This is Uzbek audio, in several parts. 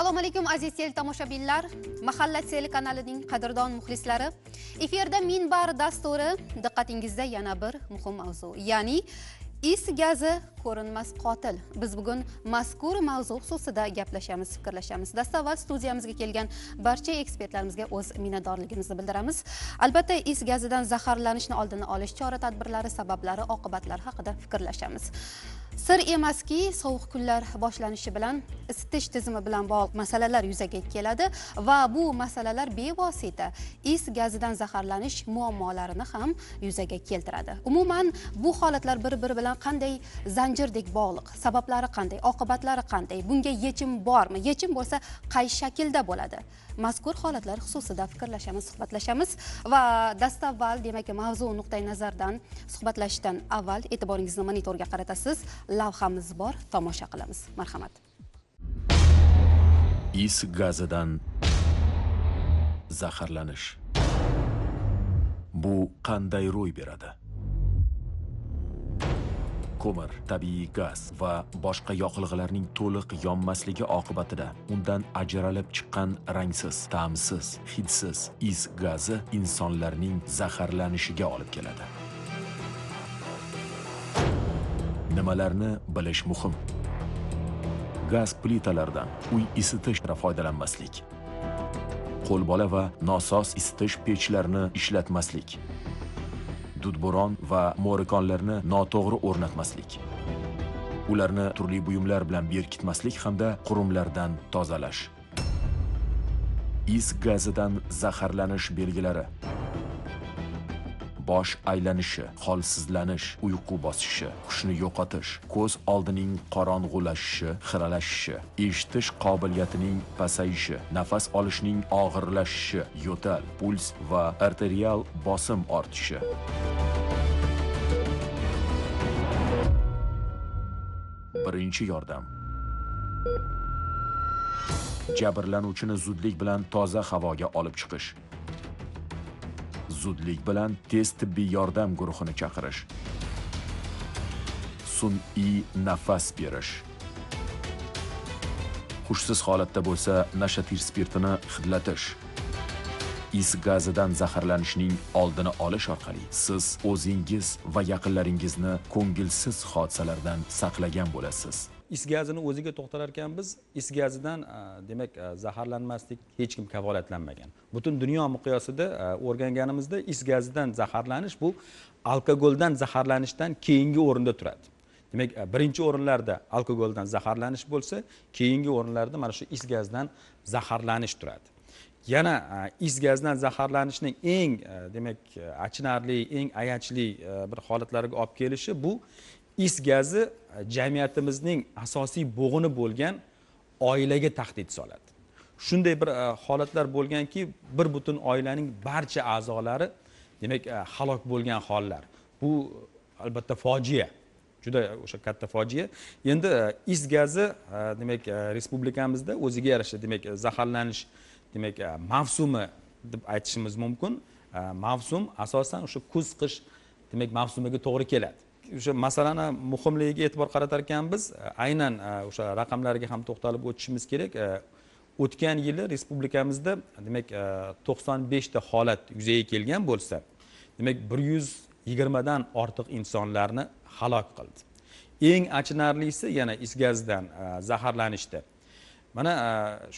assalomu alaykum aziz tele tomoshabinlar mahalla telekanalining qadrdon muxlislari efirda minbar dasturi diqqatingizda yana bir muhim mavzu ya'ni is gazi ko'rinmas qotil biz bugun mazkur mavzu xususida gaplashamiz fikrlashamiz dastavval studiyamizga kelgan barcha ekspertlarimizga o'z minnatdorligimizni bildiramiz albatta is gazidan zaharlanishni oldini olish chora tadbirlari sabablari oqibatlari haqida fikrlashamiz sir emaski sovuq kunlar boshlanishi bilan isitish tizimi bilan bog'liq masalalar yuzaga keladi va bu masalalar bevosita is gazidan zaharlanish muammolarini ham yuzaga keltiradi umuman bu holatlar bir biri bilan qanday zang zanjirdek bog'liq sabablari qanday oqibatlari qanday bunga yechim bormi yechim bo'lsa qaysi shaklda bo'ladi mazkur holatlar xususida fikrlashamiz suhbatlashamiz va dastavval demak mavzu nuqtai nazaridan suhbatlashishdan avval e'tiboringizni monitorga qaratasiz lavhamiz bor tomosha qilamiz marhamat is gazidan zaharlanish bu qanday ro'y beradi ko'mir tabiiy gaz va boshqa yoqilg'ilarning to'liq yonmasligi oqibatida undan ajralib chiqqan rangsiz ta'msiz hidsiz is gazi insonlarning zaharlanishiga olib keladi nimalarni bilish muhim gaz plitalaridan uy isitish foydalanmaslik qo'lbola va nosoz isitish pechlarini ishlatmaslik dudburon va mo'rikonlarni noto'g'ri o'rnatmaslik ularni turli buyumlar bilan berkitmaslik hamda qurumlardan tozalash is gazidan zaharlanish belgilari bosh aylanishi holsizlanish uyqu bosishi hushni yo'qotish ko'z oldining qorong'ulashishi xiralashishi eshitish qobiliyatining pasayishi nafas olishning og'irlashishi yo'tal puls va arterial bosim ortishi birinchi yordam jabrlanuvchini zudlik bilan toza havoga olib chiqish zudlik bilan tez tibbiy yordam guruhini chaqirish sun'iy nafas berish hushsiz holatda bo'lsa nashatir spirtini hidlatish is gazidan zaharlanishning oldini olish orqali siz o'zingiz va yaqinlaringizni ko'ngilsiz hodisalardan saqlagan bo'lasiz is gazini o'ziga to'xtalar ekanmiz is gazidan e, demak e, zaharlanmaslik hech kim kafolatlanmagan butun dunyo miqyosida e, o'rganganimizda is gazidan zaharlanish bu alkogoldan zaharlanishdan keyingi o'rinda turadi demak birinchi o'rinlarda alkogoldan zaharlanish bo'lsa keyingi o'rinlarda mana shu is gazidan zaharlanish turadi yana is gazidan zaharlanishning eng demak achinarli eng ayanchli bir holatlariga olib kelishi bu is gazi e, jamiyatimizning asosiy bo'g'ini bo'lgan oilaga tahdid soladi shunday bir e, holatlar bo'lganki bir butun oilaning barcha a'zolari demak e, halok bo'lgan hollar bu albatta fojia juda o'sha katta fojia endi is gazi demak respublikamizda o'ziga yarasha demak zaharlanish demak mavsumi deb aytishimiz mumkin mavsum asosan o'sha kuz qish demak mavsumiga to'g'ri keladi o'sha masalani muhimligiga e'tibor qaratar ekanmiz e, aynan e, o'sha raqamlarga ham to'xtalib o'tishimiz kerak e, o'tgan yili respublikamizda demak to'qson beshta holat yuzaga kelgan bo'lsa demak bir yuz yigirmadan ortiq insonlarni halok qildi eng achinarlisi yana is gazdan zaharlanishdi mana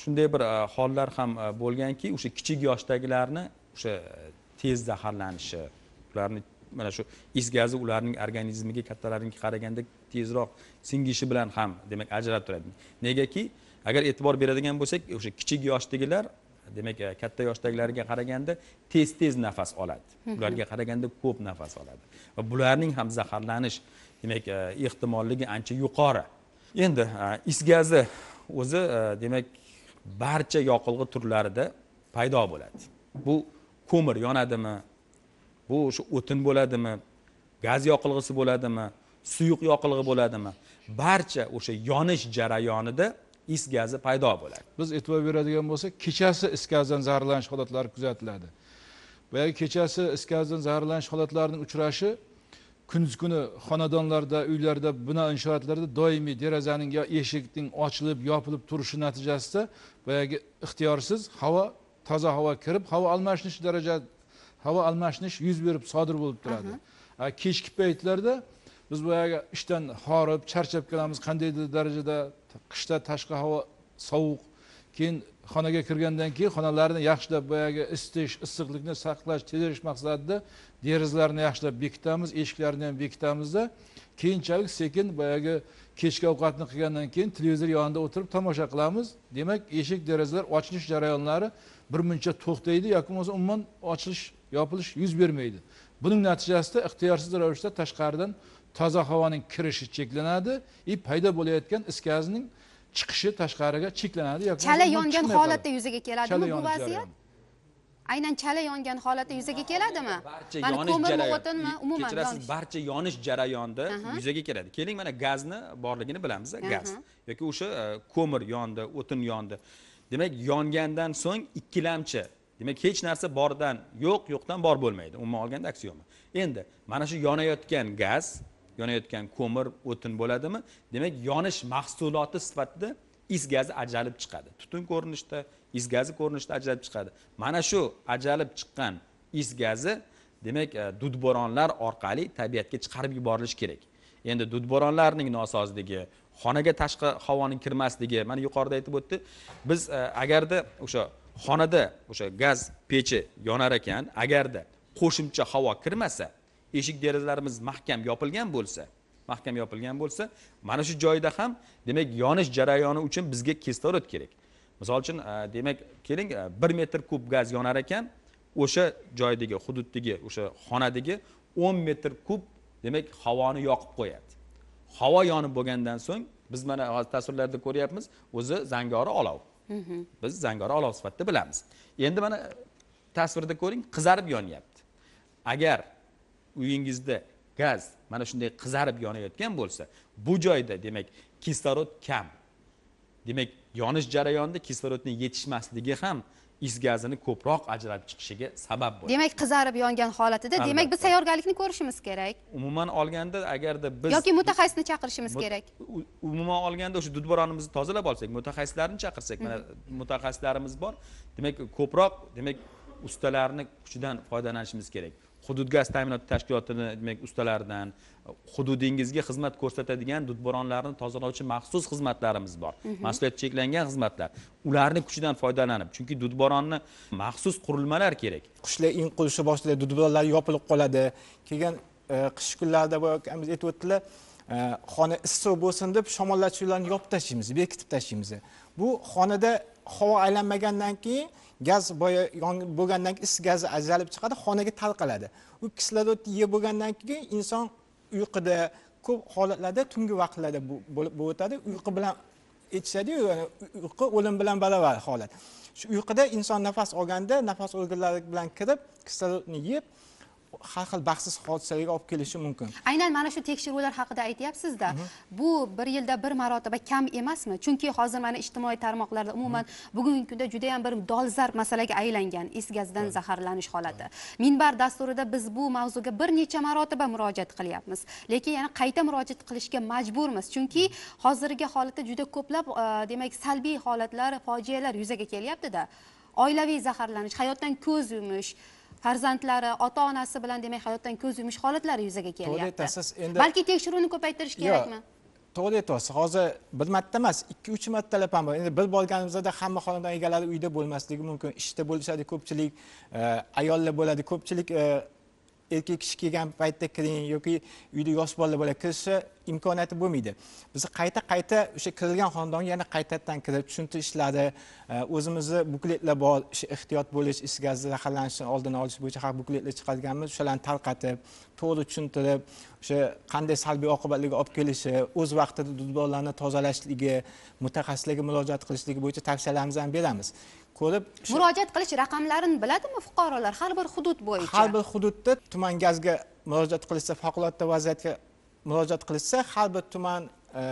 shunday bir hollar ham bo'lganki o'sha kichik yoshdagilarni o'sha tez zaharlanishi ularni mana shu is gazi ularning organizmiga kattalarniki qaraganda tezroq singishi bilan ham demak ajralib turadi negaki agar e'tibor beradigan bo'lsak o'sha kichik yoshdagilar demak e, katta yoshdagilarga qaraganda tez tez nafas oladi ularga qaraganda ko'p nafas oladi va bularning ham zaharlanish demak e, ehtimolligi ancha yuqori endi e, is gazi o'zi demak barcha yoqilg'i turlarida paydo bo'ladi bu ko'mir yonadimi bu o'sha o'tin bo'ladimi gaz yoqilg'isi bo'ladimi suyuq yoqilg'i bo'ladimi barcha o'sha yonish jarayonida is gazi paydo bo'ladi biz e'tibor beradigan bo'lsak kechasi is gazidan zararlanish holatlari kuzatiladi boyagi kechasi is gazidan zararlanish holatlarining uchrashi kunduz kuni xonadonlarda uylarda bino inshootlarda doimiy derazaning yo eshikning ochilib yopilib turishi natijasida boyagi ixtiyorsiz havo toza havo kirib havo almashinish darajasi havo almashinish yuz berib sodir bo'lib turadi kechki paytlarda biz boyagi ishdan horib charchab kelamiz qandaydir darajada qishda tashqi havo sovuq keyin xonaga kirgandan keyin xonalarni yaxshilab boyagi isitish issiqlikni saqlash tezirish maqsadida derazalarni yaxshilab bekitamiz eshiklarni ham bekitamizda keyinchalik sekin boyagi kechki ovqatni qilgandan keyin televizor yonida o'tirib tomosha qilamiz demak eshik derazalar ochilish jarayonlari bir muncha to'xtaydi yoki bo'lmasa umuman ochilish yopilish yuz bermaydi buning natijasida ixtiyorsiz ravishda tashqaridan toza havoning kirishi cheklanadi и paydo bo'layotgan is gazining chiqishi tashqariga cheklanadi yoki chala yongan holatda yuzaga keladimi bu vaziyat aynan chala yongan holatda yuzaga keladimi barcha yonish o'tinmi umuman kechirasiz barcha yonish jarayonida yuzaga keladi keling mana gazni borligini bilamiz gaz yoki o'sha e, ko'mir yondi o'tin yondi demak yongandan so'ng ikkilamchi demak hech narsa bordan yo'q yo'qdan bor bo'lmaydi umuman olganda aksioma endi mana shu yonayotgan gaz yonayotgan ko'mir o'tin bo'ladimi demak yonish mahsuloti sifatida is gazi ajralib chiqadi tutun ko'rinishda is gazi ko'rinishda ajralib chiqadi mana shu ajralib chiqqan is gazi demak e, dudbo'ronlar orqali tabiatga chiqarib yuborilishi kerak endi dudbo'ronlarning nosozligi xonaga tashqi havoning kirmasligi mana yuqorida aytib o'tdi biz e, agarda o'sha xonada o'sha gaz pechi yonar ekan agarda qo'shimcha havo kirmasa eshik derazalarimiz mahkam yopilgan bo'lsa mahkam yopilgan bo'lsa mana shu joyda ham demak yonish jarayoni uchun bizga kislorod kerak misol uchun e, demak keling e, bir metr kub gaz yonar ekan o'sha joydagi hududdagi o'sha xonadagi o'n metr kub demak havoni yoqib qo'yadi havo yonib bo'lgandan so'ng biz mana hozir tasvirlarda ko'ryapmiz o'zi zangori olov biz zangori olov sifatida bilamiz endi mana tasvirda ko'ring qizarib yonyapti agar uyingizda gaz mana shunday qizarib yonayotgan bo'lsa bu joyda demak kislorod kam demak yonish jarayonida kislorodning yetishmasligi ham is gazini ko'proq ajralib chiqishiga sabab bo'ladi demak qizarib yongan holatida demak biz tayyorgarlikni ko'rishimiz kerak umuman olganda agarda biz yoki mutaxassisni chaqirishimiz kerak umuman olganda o'sha dudboronimizni tozalab olsak mutaxassislarni chaqirsak mana mutaxassislarimiz bor demak ko'proq demak ustalarni kuchidan foydalanishimiz kerak hudud gaz ta'minoti tashkilotini demak ustalaridan hududingizga xizmat ko'rsatadigan dudboronlarni tozalovchi maxsus xizmatlarimiz bor mhm. mas'uliyati cheklangan xizmatlar ularni kuchidan foydalanib chunki dudboronni maxsus qurilmalar kerak qushlar in qo'yishni boshlaydi dudboronlar yopilib qoladi keyin e, qish kunlarida boya ukamiz aytib o'tdilar e, xona issiq bo'lsin deb shamollatuvlarni yopib tashlaymiz bekitib tashlaymiz bu xonada havo aylanmagandan keyin gaz boya bo'lgandan keyin is gazi ajralib chiqadi xonaga tarqaladi u kislorod yeb bo'lgandan keyin inson uyquda ko'p holatlarda tungi vaqtlarda bo'lib o'tadi uyqu bilan aytishadiyu uyqu o'lim bilan barobar holat shu uyquda inson nafas olganda nafas organlari bilan kirib kislorodni yeb har xil baxtsiz hodisalarga olib kelishi mumkin aynan mana shu tekshiruvlar haqida aytyapsizda mhm. bu bir yilda bir marotaba kam emasmi chunki hozir mana ijtimoiy tarmoqlarda umuman mhm. bugungi kunda juda yam bir dolzarb masalaga aylangan is gazidan zaharlanish holati minbar dasturida biz bu mavzuga bir necha marotaba murojaat qilyapmiz lekin yana qayta murojaat qilishga majburmiz chunki mhm. hozirgi holatda juda ko'plab e, demak salbiy holatlar fojialar yuzaga kelyaptida oilaviy zaharlanish hayotdan ko'z yumish farzandlari ota onasi bilan demak hayotdan ko'z yumish holatlari yuzaga kelyapti to'g'ri aytasiz endi balki tekshiruvni ko'paytirish kerakmi to'g'ri aytyapsiz hozir bir marta emas ikki uch martalab ham endi bir borganimizda hamma xonadon egalari uyda bo'lmasligi mumkin ishda bo'lishadi ko'pchilik e, ayollar bo'ladi ko'pchilik e, erkak kishi kelgan paytda kiring yoki uyda yosh bola bo'la kirishi imkoniyati bo'lmaydi biz qayta qayta o'sha kirilgan xonadonga yana qaytadan kirib tushuntirish ishlari e, o'zimizni bukletlar bor ehtiyot bo'lish is gazi zaharlanishini oldini olish bo'yicha har bukletlar chiqarganmiz o'shalarni tarqatib to'g'ri tushuntirib o'sha qanday salbiy oqibatlarga olib kelishi o'z vaqtida dudbonlarni tozalashligi mutaxassislarga murojaat qilishligi bo'yicha tavsiyalarimizni ham beramiz ko'rib murojaat qilish raqamlarini biladimi fuqarolar har bir hudud bo'yicha har bir hududda tuman gazga murojaat qilishsa favqulodda vaziyatga murojaat qilishsa har bir tuman e,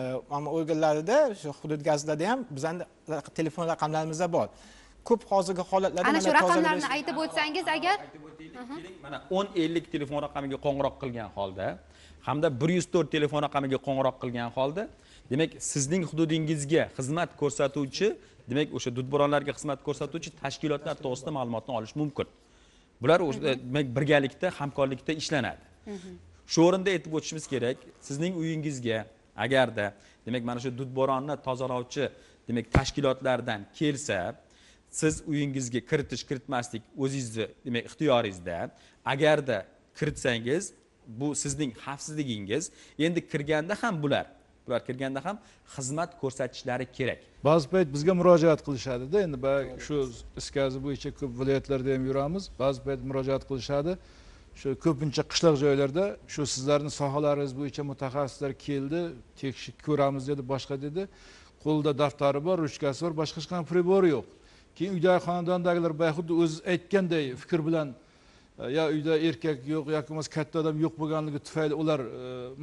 organlarida shu hudud gazlarda ham bizani telefon raqamlarimizda bor ko'p hozirgi holatlarda ana shu raqamlarni aytib o'tsangiz agar mana o'n ellik telefon raqamiga qo'ng'iroq qilgan holda hamda bir yuz to'rt telefon raqamiga qo'ng'iroq qilgan holda demak sizning hududingizga xizmat ko'rsatuvchi demak o'sha dudburonlarga xizmat ko'rsatuvchi tashkilotlar to'g'risida ma'lumotni olish mumkin bular demak birgalikda hamkorlikda ishlanadi shu o'rinda aytib o'tishimiz kerak sizning uyingizga agarda demak mana shu dudboronni tozalovchi demak tashkilotlardan kelsa siz uyingizga kiritish kiritmaslik o'zingizni demak ixtiyoringizda agarda kiritsangiz bu sizning xavfsizligingiz endi kirganda ham bular ular kirganda ham xizmat ko'rsatishlari kerak ba'zi payt bizga murojaat qilishadida endi shu is gazi bo'yicha ko'p viloyatlarda ham yuramiz ba'zi payt murojaat qilishadi shu ko'pincha qishloq joylarda shu sizlarni sohalaringiz bo'yicha mutaxassislar keldi tekshirib ko'ramiz dedi boshqa dedi qo'lida daftari bor ruchkasi bor boshqa hech qanaqa прибор yo'q keyin uydagi xonadondagilar xuddi o'ziz aytganday fikr bilan yo uyda erkak yo'q yoki bo'lmasa katta odam yo'q bo'lganligi tufayli ular e,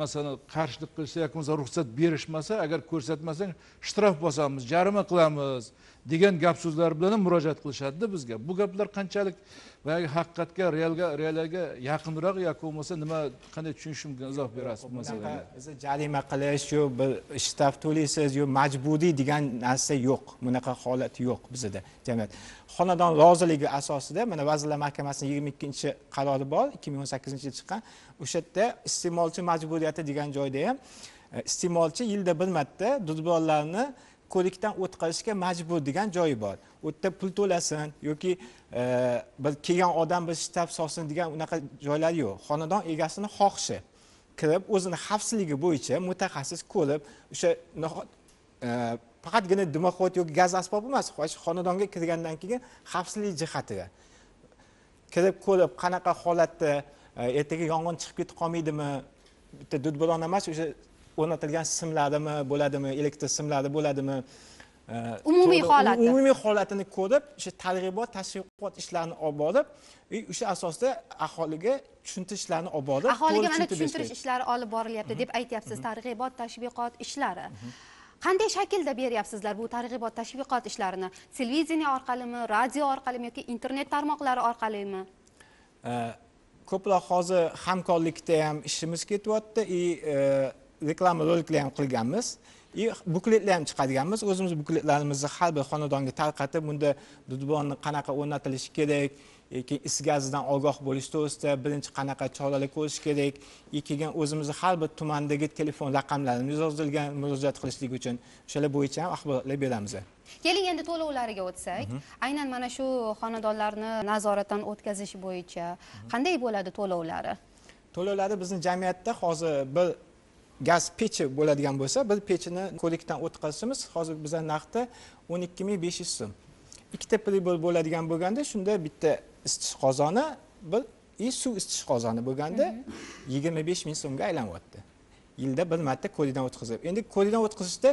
masalan qarshilik qilishsa yoki bo'lmasa ruxsat berishmasa agar ko'rsatmasang shtraf bosamiz jarima qilamiz degan gap so'zlar bilan ham murojaat qilishadida bizga bu gaplar qanchalik boyagi haqiqatga realga realga yaqinroq yoki bo'lmasa nima qanday tushunishimga izoh berasiz bu masalaga jarima qilish yo bir shtraf to'laysiz yo majburiy degan narsa yo'q bunaqa holat yo'q bizda jamiyat xonadon roziligi asosida mana vazirlar mahkamasini yigirma ikkinchi qarori bor ikki ming o'n sakkizinchi yil chiqqan o'sha yerda iste'molchi majburiyati degan joyda ham e, iste'molchi yilda bir marta dudbonlarni ko'rikdan o'tkazishga majbur degan joyi bor u yerda pul to'lasin yoki e, bir kelgan odam bir shtab solsin degan unaqa joylar yo'q xonadon egasini xohishi kirib o'zini xavfsizligi bo'yicha mutaxassis ko'rib o'sha e, faqatgina dimoxo't yoki gaz asbobi emas xonadonga kirgandan keyin xavfsizlik jihatiga kirib ko'rib qanaqa holatda e, ertaga yong'in chiqib ketib qolmaydimi bitta dudburona emas o'sha o'rnatilgan simlarimi bo'ladimi elektr simlari bo'ladimi e, umumiy holati umumiy holatini ko'rib o'sha targ'ibot tashviqot ishlarini olib borib o'sha asosda aholiga tushuntirishlarni olib borib aholiga mana tushuntirish ishlari olib borilyapti mhm. deb aytyapsiz mhm. targ'ibot tashviqot ishlari mhm. qanday shaklda beryapsizlar bu targ'ibot tashviqot ishlarini televideniya orqalimi radio orqalimi yoki internet tarmoqlari orqalimi ko'proq hozir hamkorlikda ham ishimiz ketyapti и e, reklama roliklar ham qilganmiz и bukletlar ham chiqarganmiz o'zimiz bukletlarimizni har bir xonadonga tarqatib bunda dudbonni qanaqa o'rnatilishi kerak keyin is gazidan ogoh bo'lish to'g'risida birinchi qanaqa choralar ko'rish kerak и keyin o'zimizni har bir tumandagi telefon raqamlarimiz yozilgan murojaat qilishlik uchun o'shalar bo'yicha ham axborotlar beramiz keling endi to'lovlariga o'tsak mhm. aynan mana shu xonadonlarni nazoratdan o'tkazish bo'yicha qanday bo'ladi to'lovlari to'lovlari bizni jamiyatda hozir bir gaz pechi bo'ladigan bo'lsa bir pechini ko'rikdan o'tkazishimiz hozir bizda narxda o'n ikki ming besh yuz so'm ikkita pribor bo'ladigan bo'lganda shunda bitta isitish qozoni и suv isitish qozoni bo'lganda yigirma besh ming so'mga aylanyapti yilda bir marta ko'rikdan o'tkazib endi ko'rikdan o'tkazishda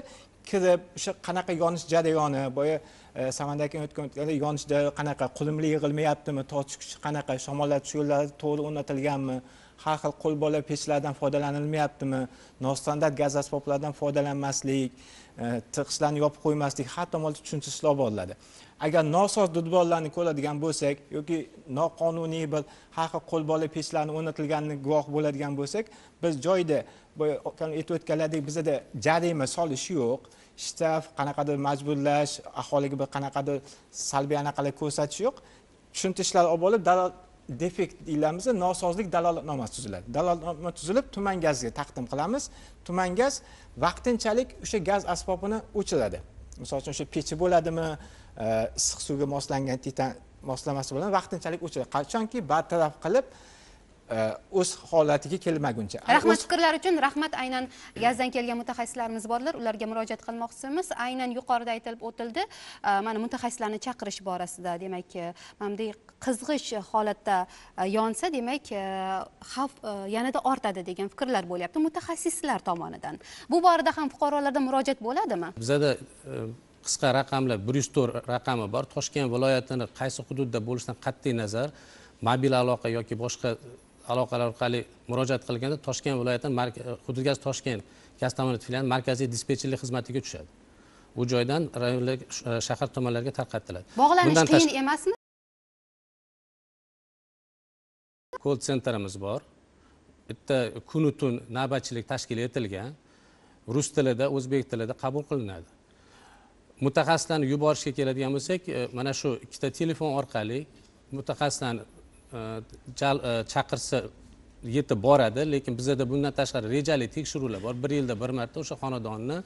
kirib o'sha qanaqa yonish jarayoni boya e, samandar aka aytgan yonish jarayoni qanaqa qulimli yig'ilmayaptimi tortish kuchi qanaqa shamollatish yo'llari to'g'ri o'rnatilganmi har xil qo'lbola pechlardan foydalanilmayaptimi nostandart gaz asboblaridan foydalanmaslik e, tig'ishlarni yopib qo'ymaslik har tomonlama tushunchasizlar boriladi agar nosoz dudbollarni ko'radigan bo'lsak yoki noqonuniy bir har xil qo'lbola pechlarni o'rnatilganini guvoh bo'ladigan bo'lsak biz joyida aytib o'tganlaridek bizada jarima solish yo'q shtraf qanaqadir majburlash aholiga bir qanaqadir salbiy anaqalar ko'rsatish yo'q tushuntirishlar olib borib darrov defekt deyilamiz nosozlik dalolatnomasi tuziladi dalolatnoma tuzilib tuman gazga taqdim qilamiz tuman gaz vaqtinchalik o'sha gaz asbobini o'chiradi misol uchun o'sha pechi bo'ladimi e, issiq suvga moslangan titan moslamasi bilan vaqtinchalik o'chiradi qachonki bartaraf qilib o'z holatiga kelmaguncha rahmat fikrlar uchun rahmat aynan gazdan kelgan mutaxassislarimiz borlar ularga murojaat qilmoqchimiz aynan yuqorida aytilib o'tildi mana mutaxassislarni chaqirish borasida demak mana bunday qizg'ish holatda yonsa demak xavf yanada ortadi degan fikrlar bo'lyapti mutaxassislar tomonidan bu borada ham fuqarolardan murojaat bo'ladimi bizada qisqa raqamlar bir yuz to'rt raqami bor toshkent viloyatini qaysi hududda bo'lishidan qat'iy nazar mobil aloqa yoki boshqa aloqalar orqali murojaat qilganda toshkent viloyatidan e, hududgaz toshkent gaz ta'minot filiali markaziy dispetcherlik xizmatiga tushadi u joydan rayonlar e, shahar tumanlarga tarqatiladi bog'lanish qiyin emasmi kol sentrimiz bor bitta kunu tun navbatchilik tashkil etilgan rus tilida o'zbek tilida qabul qilinadi mutaxassislarni yuborishga keladigan bo'lsak e, mana shu ikkita telefon orqali mutaxassislarni Э, э, chaqirsa yetib boradi lekin bizada bundan tashqari rejali tekshiruvlar bor bir yilda bir marta o'sha xonadonni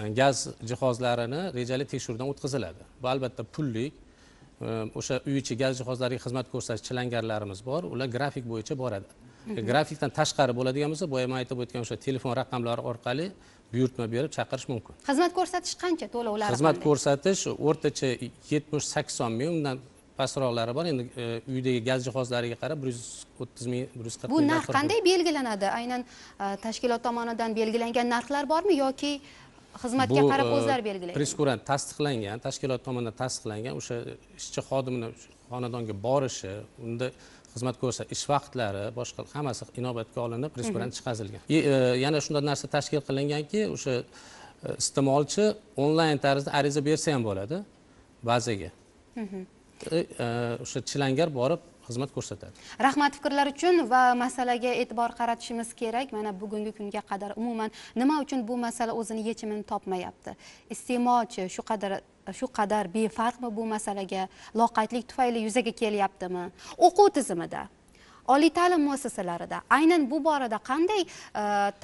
e, gaz jihozlarini rejali tekshiruvdan o'tkaziladi bu albatta pullik e, o'sha uy ichi gaz jihozlariga xizmat ko'rsatish chilangarlarimiz bor ular grafik bo'yicha boradi e, mhm. grafikdan tashqari bo'ladigan bo'lsa boya man aytib o'tgan o'sha telefon raqamlari orqali buyurtma berib chaqirish mumkin xizmat ko'rsatish qancha to'lovlari xizmat ko'rsatish o'rtacha yetmish sakson ming undan pastroqlari bor endi e, uydagi gaz jihozlariga qarab bir yuz o'ttiz ming bir yuz qirq bu narx qanday belgilanadi aynan e, tashkilot tomonidan belgilangan narxlar bormi yoki xizmatga qarab e, o'zlari belgilaydi presskurant tasdiqlangan tashkilot tomonidan tasdiqlangan o'sha ishchi xodimni xonadonga borishi unda xizmat ko'rsa ish vaqtlari boshqa hammasi inobatga olinib presskurant chiqarilgan yana shunday narsa tashkil qilinganki o'sha iste'molchi onlayn tarzda ariza bersa ham bo'ladi bazaga E, o'sha chilangar borib xizmat ko'rsatadi rahmat fikrlar uchun va masalaga e'tibor qaratishimiz kerak mana bugungi kunga qadar umuman nima uchun bu masala o'zini yechimini topmayapti iste'molchi shu qadar shu qadar befarqmi bu masalaga loqaydlik tufayli yuzaga kelyaptimi o'quv tizimida oliy ta'lim muassasalarida aynan bu borada qanday e,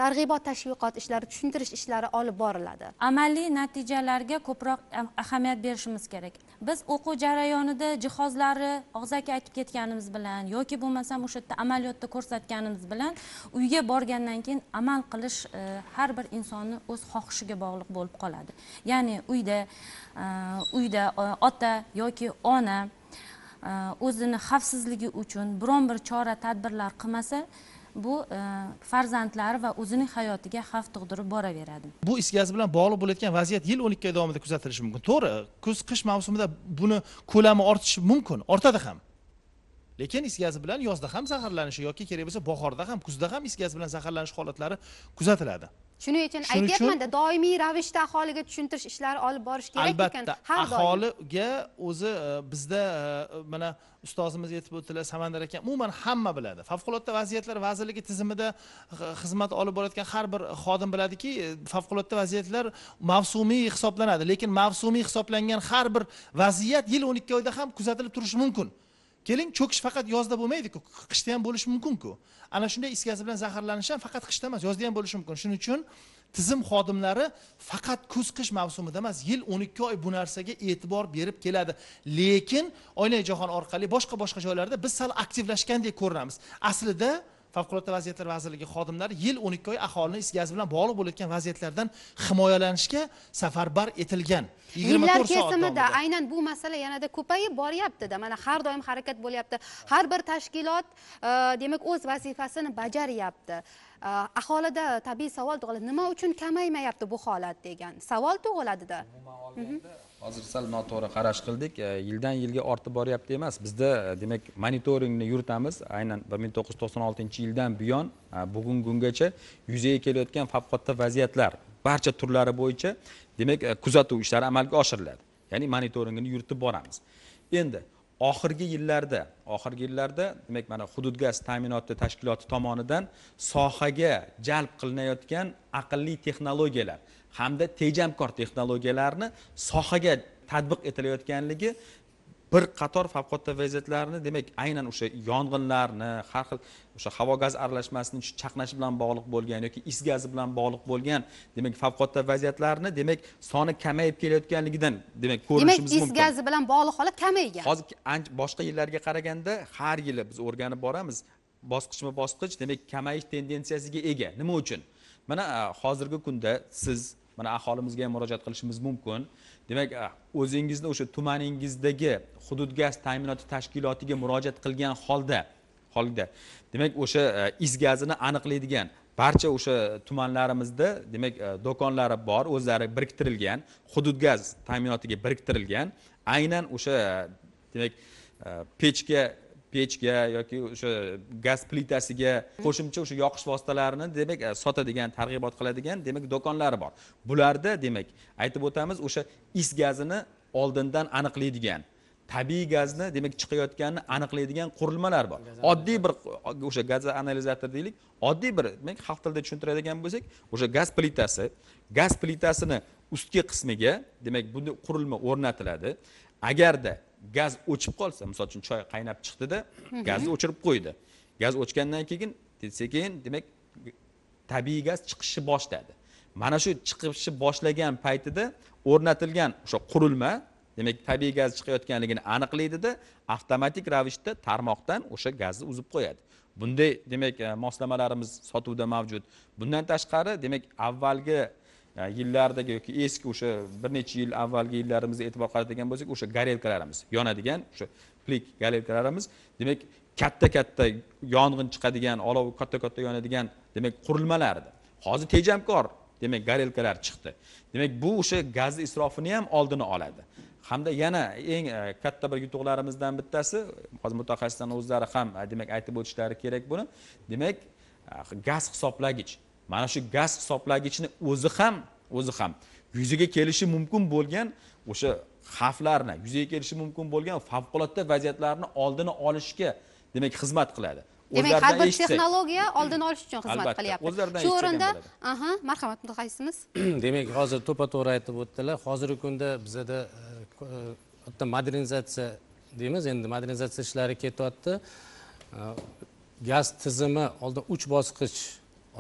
targ'ibot tashviqot ishlari tushuntirish ishlari olib boriladi amaliy natijalarga ko'proq ahamiyat berishimiz kerak biz o'quv jarayonida jihozlari og'zaki aytib ketganimiz bilan yoki bo'lmasam o'sha yerda amaliyotda ko'rsatganimiz bilan uyga borgandan keyin amal qilish e, har bir insonni o'z xohishiga bog'liq bo'lib qoladi ya'ni uyda e, uyda ota yoki ona Э, o'zini xavfsizligi uchun biron bir chora tadbirlar qilmasa bu e, farzandlari va o'zining hayotiga xavf tug'dirib boraveradi bu is gazi bilan bog'liq bo'layotgan vaziyat yil o'n ikki oy davomida kuzatilishi mumkin to'g'ri kuz qish mavsumida buni ko'lami ortishi mumkin ortadi ham lekin is gazi bilan yozda ham zaharlanishi yoki kerak bo'lsa bahorda ham kuzda ham is gazi bilan zaharlanish holatlari kuzatiladi shuning uchun aytyapmanda doimiy ravishda aholiga tushuntirish ishlari olib borish kerak albatta aholiga o'zi e, bizda e, mana ustozimiz aytib o'tdilar samandar aka umuman hamma biladi favqulodda vaziyatlar vazirligi tizimida xizmat olib borayotgan har bir xodim biladiki e, favqulodda vaziyatlar mavsumiy hisoblanadi lekin mavsumiy hisoblangan har bir vaziyat yil o'n ikki oyda ham kuzatilib turishi mumkin keling cho'kish faqat yozda bo'lmaydiku qishda ham bo'lishi mumkinku ana shunday is gazi bilan zaharlanish ham faqat qishda emas yozda ham bo'lishi mumkin shuning uchun tizim xodimlari faqat kuz qish mavsumida emas yil o'n ikki oy bu narsaga e'tibor berib keladi lekin oilang jahon orqali boshqa boshqa joylarda biz sal aktivlashgandek ko'rinamiz aslida favqulodda vaziyatlar vazirligi xodimlari yil o'n ikki oy aholini is gazi bilan bog'liq bo'layotgan vaziyatlardan himoyalanishga safarbar etilgan yigirma to'rt soat kesimida aynan bu masala yanada ko'payib boryaptida mana har doim harakat bo'lyapti har bir tashkilot e, demak o'z vazifasini bajaryapti e, aholida tabiiy savol tug'iladi nima uchun kamaymayapti bu holat degan savol tug'iladida umuman olganda mhm. hozir sal noto'g'ri qarash qildik e, yildan yilga ortib boryapti emas bizda e, demak monitoringni yuritamiz aynan bir ming to'qqiz yuz to'qson oltinchi yildan buyon e, bugungi kungacha yuzaga kelayotgan favqulodda vaziyatlar barcha turlari bo'yicha demak kuzatuv ishlari amalga oshiriladi ya'ni monitoringini yuritib boramiz endi oxirgi yillarda oxirgi yillarda demak mana hudud gaz ta'minoti tashkiloti tomonidan sohaga jalb qilinayotgan aqlli texnologiyalar hamda tejamkor texnologiyalarni sohaga tatbiq etilayotganligi bir qator favqulodda vaziyatlarni demak aynan o'sha yong'inlarni har xil o'sha havo gaz aralashmasining chaqnashi bilan bog'liq bo'lgan yoki is gazi bilan bog'liq bo'lgan demak favqulodda vaziyatlarni demak soni kamayib kelayotganligidan demak ko'rinishimiz mumkin demak is gazi bilan bog'liq holat kamaygan hozir boshqa yillarga qaraganda har yili biz o'rganib boramiz bosqichma bosqich demak kamayish tendensiyasiga ega nima uchun mana hozirgi kunda siz mana aholimizga ham murojaat qilishimiz mumkin demak o'zingizni o'sha tumaningizdagi hudud gaz ta'minoti tashkilotiga murojaat qilgan holda holda demak o'sha is gazini aniqlaydigan barcha o'sha tumanlarimizda demak do'konlari bor o'zlari biriktirilgan hudud gaz ta'minotiga biriktirilgan aynan o'sha demak pechka pechga yoki o'sha gaz plitasiga qo'shimcha o'sha yoqish vositalarini demak e, sotadigan targ'ibot qiladigan demak do'konlari bor bularda demak aytib o'tamiz o'sha is gazini oldindan aniqlaydigan tabiiy gazni demak chiqayotganini aniqlaydigan qurilmalar bor oddiy bir o'sha gaz analizator deylik oddiy bir demak xalq tilida tushuntiradigan bo'lsak o'sha gaz plitasi gaz plitasini ustki qismiga demak bunday qurilma o'rnatiladi agarda gaz o'chib qolsa misol uchun choy qaynab chiqdida gazni o'chirib qo'ydi gaz o'chgandan keyin sekin demak tabiiy gaz chiqishni boshladi mana shu chiqishni boshlagan paytida o'rnatilgan o'sha qurilma demak tabiiy gaz chiqayotganligini aniqlaydida avtomatik ravishda tarmoqdan o'sha gazni uzib qo'yadi bunday demak e, moslamalarimiz sotuvda mavjud bundan tashqari demak avvalgi yillardagi yoki eski o'sha bir necha yil avvalgi yillarimizga e'tibor qaratadigan bo'lsak o'sha garelkalarimiz yonadigan o'sha plik garelkalarimiz demak katta katta yong'in chiqadigan olov katta katta yonadigan demak qurilmalar edi hozir tejamkor demak garelkalar chiqdi demak bu o'sha gazni isrofini ham oldini oladi hamda yana eng e, katta bir yutuqlarimizdan bittasi hozir mutaxassislarni o'zlari ham e, demak aytib o'tishlari kerak buni demak e, gaz hisoblagich mana shu gaz hisoblagichni o'zi ham o'zi ham yuzaga kelishi mumkin bo'lgan o'sha xavflarni yuzaga kelishi mumkin bo'lgan favqulodda vaziyatlarni oldini olishga demak xizmat qiladi demak har bir texnologiya oldini olish uchun xizmat qilyapti shu o'rinda aha marhamat mutaxassisimiz demak hozir to'ppa to'g'ri aytib o'tdilar hozirgi kunda bizada bitta e, modernizatsiya deymiz endi modernizatsiya ishlari ketyapti e, gaz tizimi oldin uch bosqich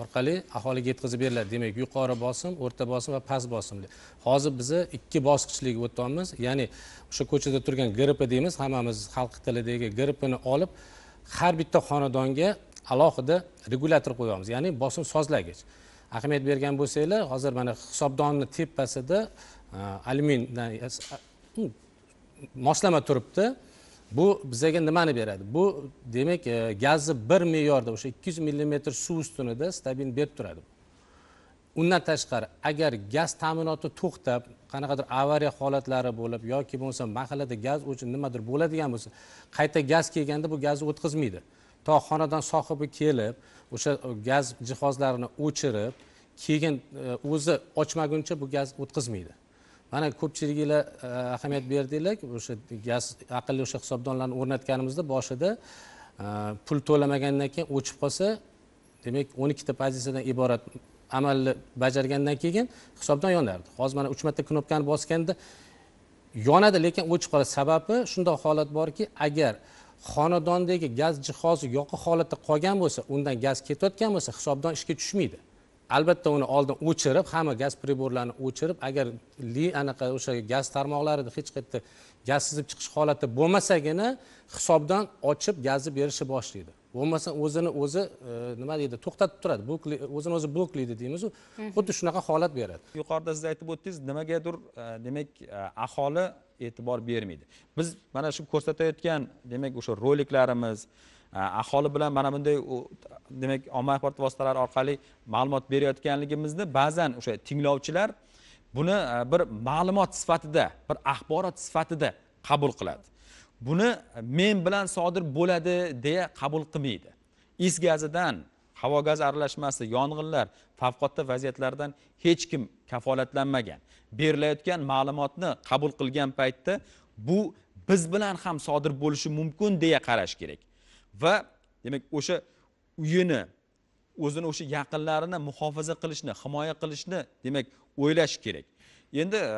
orqali aholiga yetkazib beriladi demak yuqori bosim o'rta bosim va past bosimli hozir biza ikki bosqichlik o'tyapmiz ya'ni o'sha ko'chada turgan grp deymiz hammamiz xalq tilidagi grpni olib har bitta xonadonga alohida regulyator qo'yamiz ya'ni bosim sozlagich ahamiyat bergan bo'lsanglar hozir mana hisobdonni tepasida e, alyumindan e, moslama turibdi bu bizaga nimani beradi bu demak e, gazni bir me'yorda o'sha ikki yuz millimetr suv ustunida stabil berib turadi undan tashqari agar gaz ta'minoti to'xtab qanaqadir avariya holatlari bo'lib yoki bo'lmasa mahallada gaz uchun nimadir bo'ladigan bo'lsa qayta gaz kelganda bu gazni o'tkazmaydi to xonadon sohibi kelib o'sha gaz jihozlarini o'chirib keyin e, o'zi ochmaguncha bu gaz o'tkazmaydi mana ko'pchiliginglar e, ahamiyat berdinglar o'sha gaz aqlli o'sha hisobdonlarni o'rnatganimizda boshida e, pul to'lamagandan keyin o'chib qolsa demak o'n ikkita pozitsiyadan iborat amalni bajargandan keyin hisobdan yonardi hozir mana uch marta knopkani bosganda yonadi lekin o'chib qoladi sababi shundoq holat borki agar xonadondagi gaz jihozi yoqiq holatda qolgan bo'lsa undan gaz ketayotgan bo'lsa hisobdon ishga tushmaydi albatta uni oldin o'chirib hamma gaz priborlarini o'chirib agar li anaqa o'sha gaz tarmoqlarida hech qayerda gaz sizib chiqish holati bo'lmasagina hisobdan ochib gazni berishni boshlaydi bo'lmasa o'zini o'zi e, nima deydi to'xtatib turadi o'zini o'zi bloklaydi deymizu xuddi shunaqa holat beradi yuqorida siz aytib o'tdingiz nimagadir e, demak e, aholi e'tibor bermaydi biz mana shu ko'rsatayotgan demak o'sha roliklarimiz Э, aholi bilan mana bunday demak ommaviy axborot vositalari orqali ma'lumot berayotganligimizni ba'zan o'sha tinglovchilar buni e, bir ma'lumot sifatida bir axborot sifatida qabul qiladi buni e, men bilan sodir bo'ladi deya qabul qilmaydi is gazidan havo gazi aralashmasi yong'inlar favqulodda vaziyatlardan hech kim kafolatlanmagan berilayotgan ma'lumotni qabul qilgan paytda bu biz bilan ham sodir bo'lishi mumkin deya qarash kerak va demak o'sha uyini o'zini o'sha yaqinlarini muhofaza qilishni himoya qilishni demak o'ylash kerak endi e,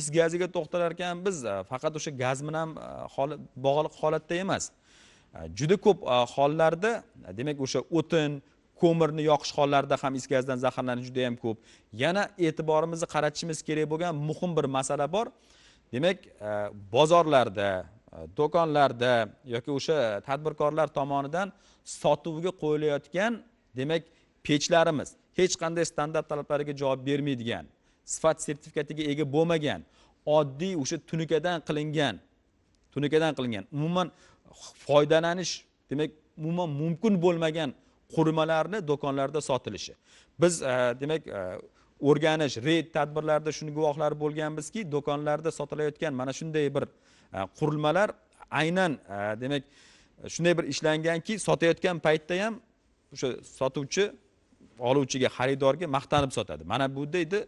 is gaziga to'xtalar ekan biz e, faqat o'sha gaz bilan e, bog'liq holatda emas juda ko'p hollarda demak o'sha o'tin ko'mirni yoqish hollarida ham is gazidan zaharlanish juda yam ko'p yana e'tiborimizni qaratishimiz kerak bo'lgan muhim bir masala bor demak bozorlarda Э, do'konlarda yoki o'sha tadbirkorlar tomonidan sotuvga qo'yilayotgan demak pechlarimiz hech qanday standart talablariga javob bermaydigan sifat sertifikatiga ega bo'lmagan oddiy o'sha tunukadan qilingan tunukadan qilingan umuman foydalanish demak umuman mumkin bo'lmagan qurilmalarni do'konlarda sotilishi biz e, demak e, o'rganish reyd tadbirlarida shuni guvohlari bo'lganmizki do'konlarda sotilayotgan mana shunday bir Э, qurilmalar aynan э, demak shunday bir ishlanganki sotayotgan paytda ham o'sha sotuvchi oluvchiga xaridorga maqtanib sotadi mana bu deydi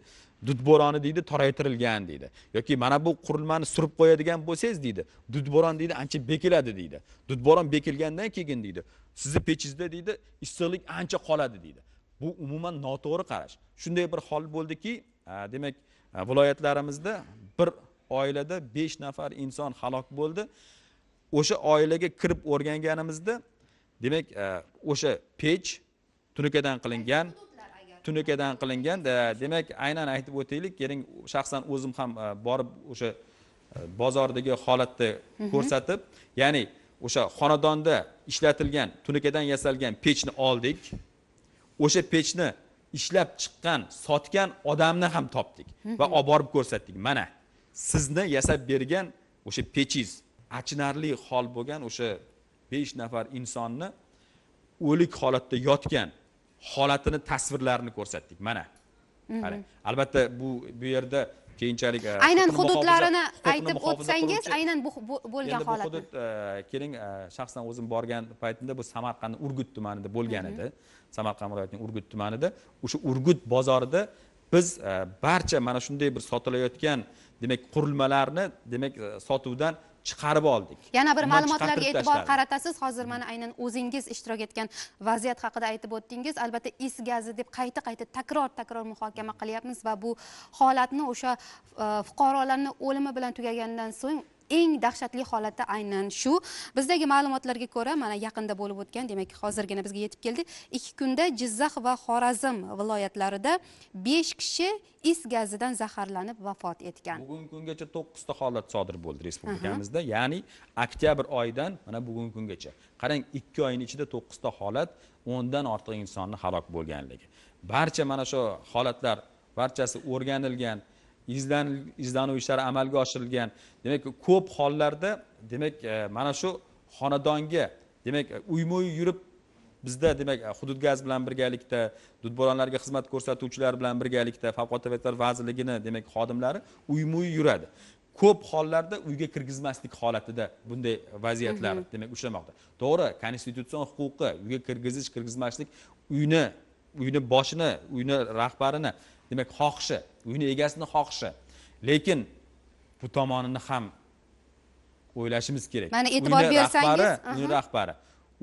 dudbo'roni deydi toraytirilgan deydi yoki mana bu qurilmani surib qo'yadigan bo'lsangiz deydi dudbo'ron deydi ancha bekiladi deydi dudbo'ron bekilgandan keyin deydi sizni pechingizda deydi issiqlik ancha qoladi deydi bu umuman noto'g'ri qarash shunday bir hol bo'ldiki e, demak e, viloyatlarimizda bir oilada 5 nafar inson halok bo'ldi o'sha oilaga kirib o'rganganimizda demak e, o'sha pech tunukadan qilingan tunukadan qilingan demak aynan aytib o'taylik keling shaxsan o'zim ham e, borib o'sha e, bozordagi holatni ko'rsatib ya'ni o'sha xonadonda ishlatilgan tunukadan yasalgan pechni oldik o'sha pechni ishlab chiqqan sotgan odamni ham topdik va olib borib ko'rsatdik mana sizni yasab bergan o'sha pechiz achinarli hol bo'lgan o'sha besh nafar insonni o'lik holatda yotgan holatini tasvirlarini ko'rsatdik mana qarang mhm. albatta bu bu yerda keyinchalik e, aynan hududlarini aytib o'tsangiz aynan bu bo'lgan holat hudud e, keling e, shaxsan o'zim borgan paytimda bu samarqandni urgut tumanida bo'lgan mhm. edi samarqand viloyatining urgut tumanida o'sha urgut bozorida biz barcha mana shunday bir sotilayotgan demak qurilmalarni demak e, sotuvdan chiqarib oldik yana bir ma'lumotlarga e'tibor qaratasiz hozir mana aynan o'zingiz ishtirok etgan vaziyat haqida aytib o'tdingiz albatta is gazi deb qayta qayta takror takror muhokama qilyapmiz va bu holatni o'sha e, fuqarolarni o'limi bilan tugagandan so'ng eng dahshatli holati aynan shu bizdagi ma'lumotlarga ko'ra mana yaqinda bo'lib o'tgan demak hozirgina bizga yetib keldi ikki kunda jizzax va xorazm viloyatlarida besh kishi is gazidan zaharlanib vafot etgan bugungi kungacha to'qqizta holat sodir bo'ldi respublikamizda ya'ni oktyabr oyidan mana bugungi kungacha qarang ikki oyni ichida to'qqizta holat o'ndan ortiq insonni halok bo'lganligi barcha mana shu holatlar barchasi o'rganilgan izlanuv ishlari amalga oshirilgan demak ko'p hollarda demak e, mana shu xonadonga demak uyma uy yurib bizda demak e, hudud gaz bilan birgalikda dudboronlarga xizmat ko'rsatuvchilar bilan birgalikda favqulodda vaziyatlar vazirligini demak xodimlari uyma uy yuradi ko'p hollarda uyga kirgizmaslik holatida bunday vaziyatlar mhm. demak uchramoqda to'g'ri konstitutsion huquqi uyga kirgizish kirgizmaslik uyni uyni boshini uyni rahbarini demak xohishi uyni egasini xohishi lekin bu tomonini ham o'ylashimiz kerak mana e'tibor bersangiz uni rahbari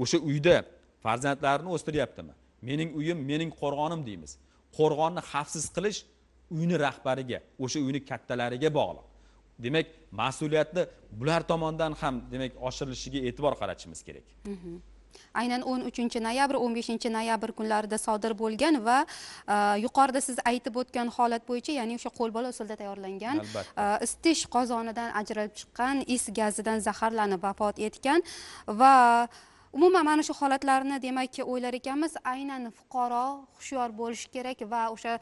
o'sha uyda farzandlarini o'stiryaptimi mening uyim mening qo'rg'onim deymiz qo'rg'onni xavfsiz qilish uyni rahbariga o'sha uyni kattalariga bog'liq demak mas'uliyatni bular tomonidan ham demak oshirilishiga e'tibor qaratishimiz kerak mhm. aynan 13 noyabr 15 noyabr kunlarida sodir bo'lgan va e, yuqorida siz aytib o'tgan holat bo'yicha ya'ni o'sha qo'lbola usulda tayyorlangan e, isitish qozonidan ajralib chiqqan is gazidan zaharlanib vafot etgan va umuman mana shu holatlarni demak o'ylar ekanmiz aynan fuqaro hushyor bo'lishi kerak va o'sha e,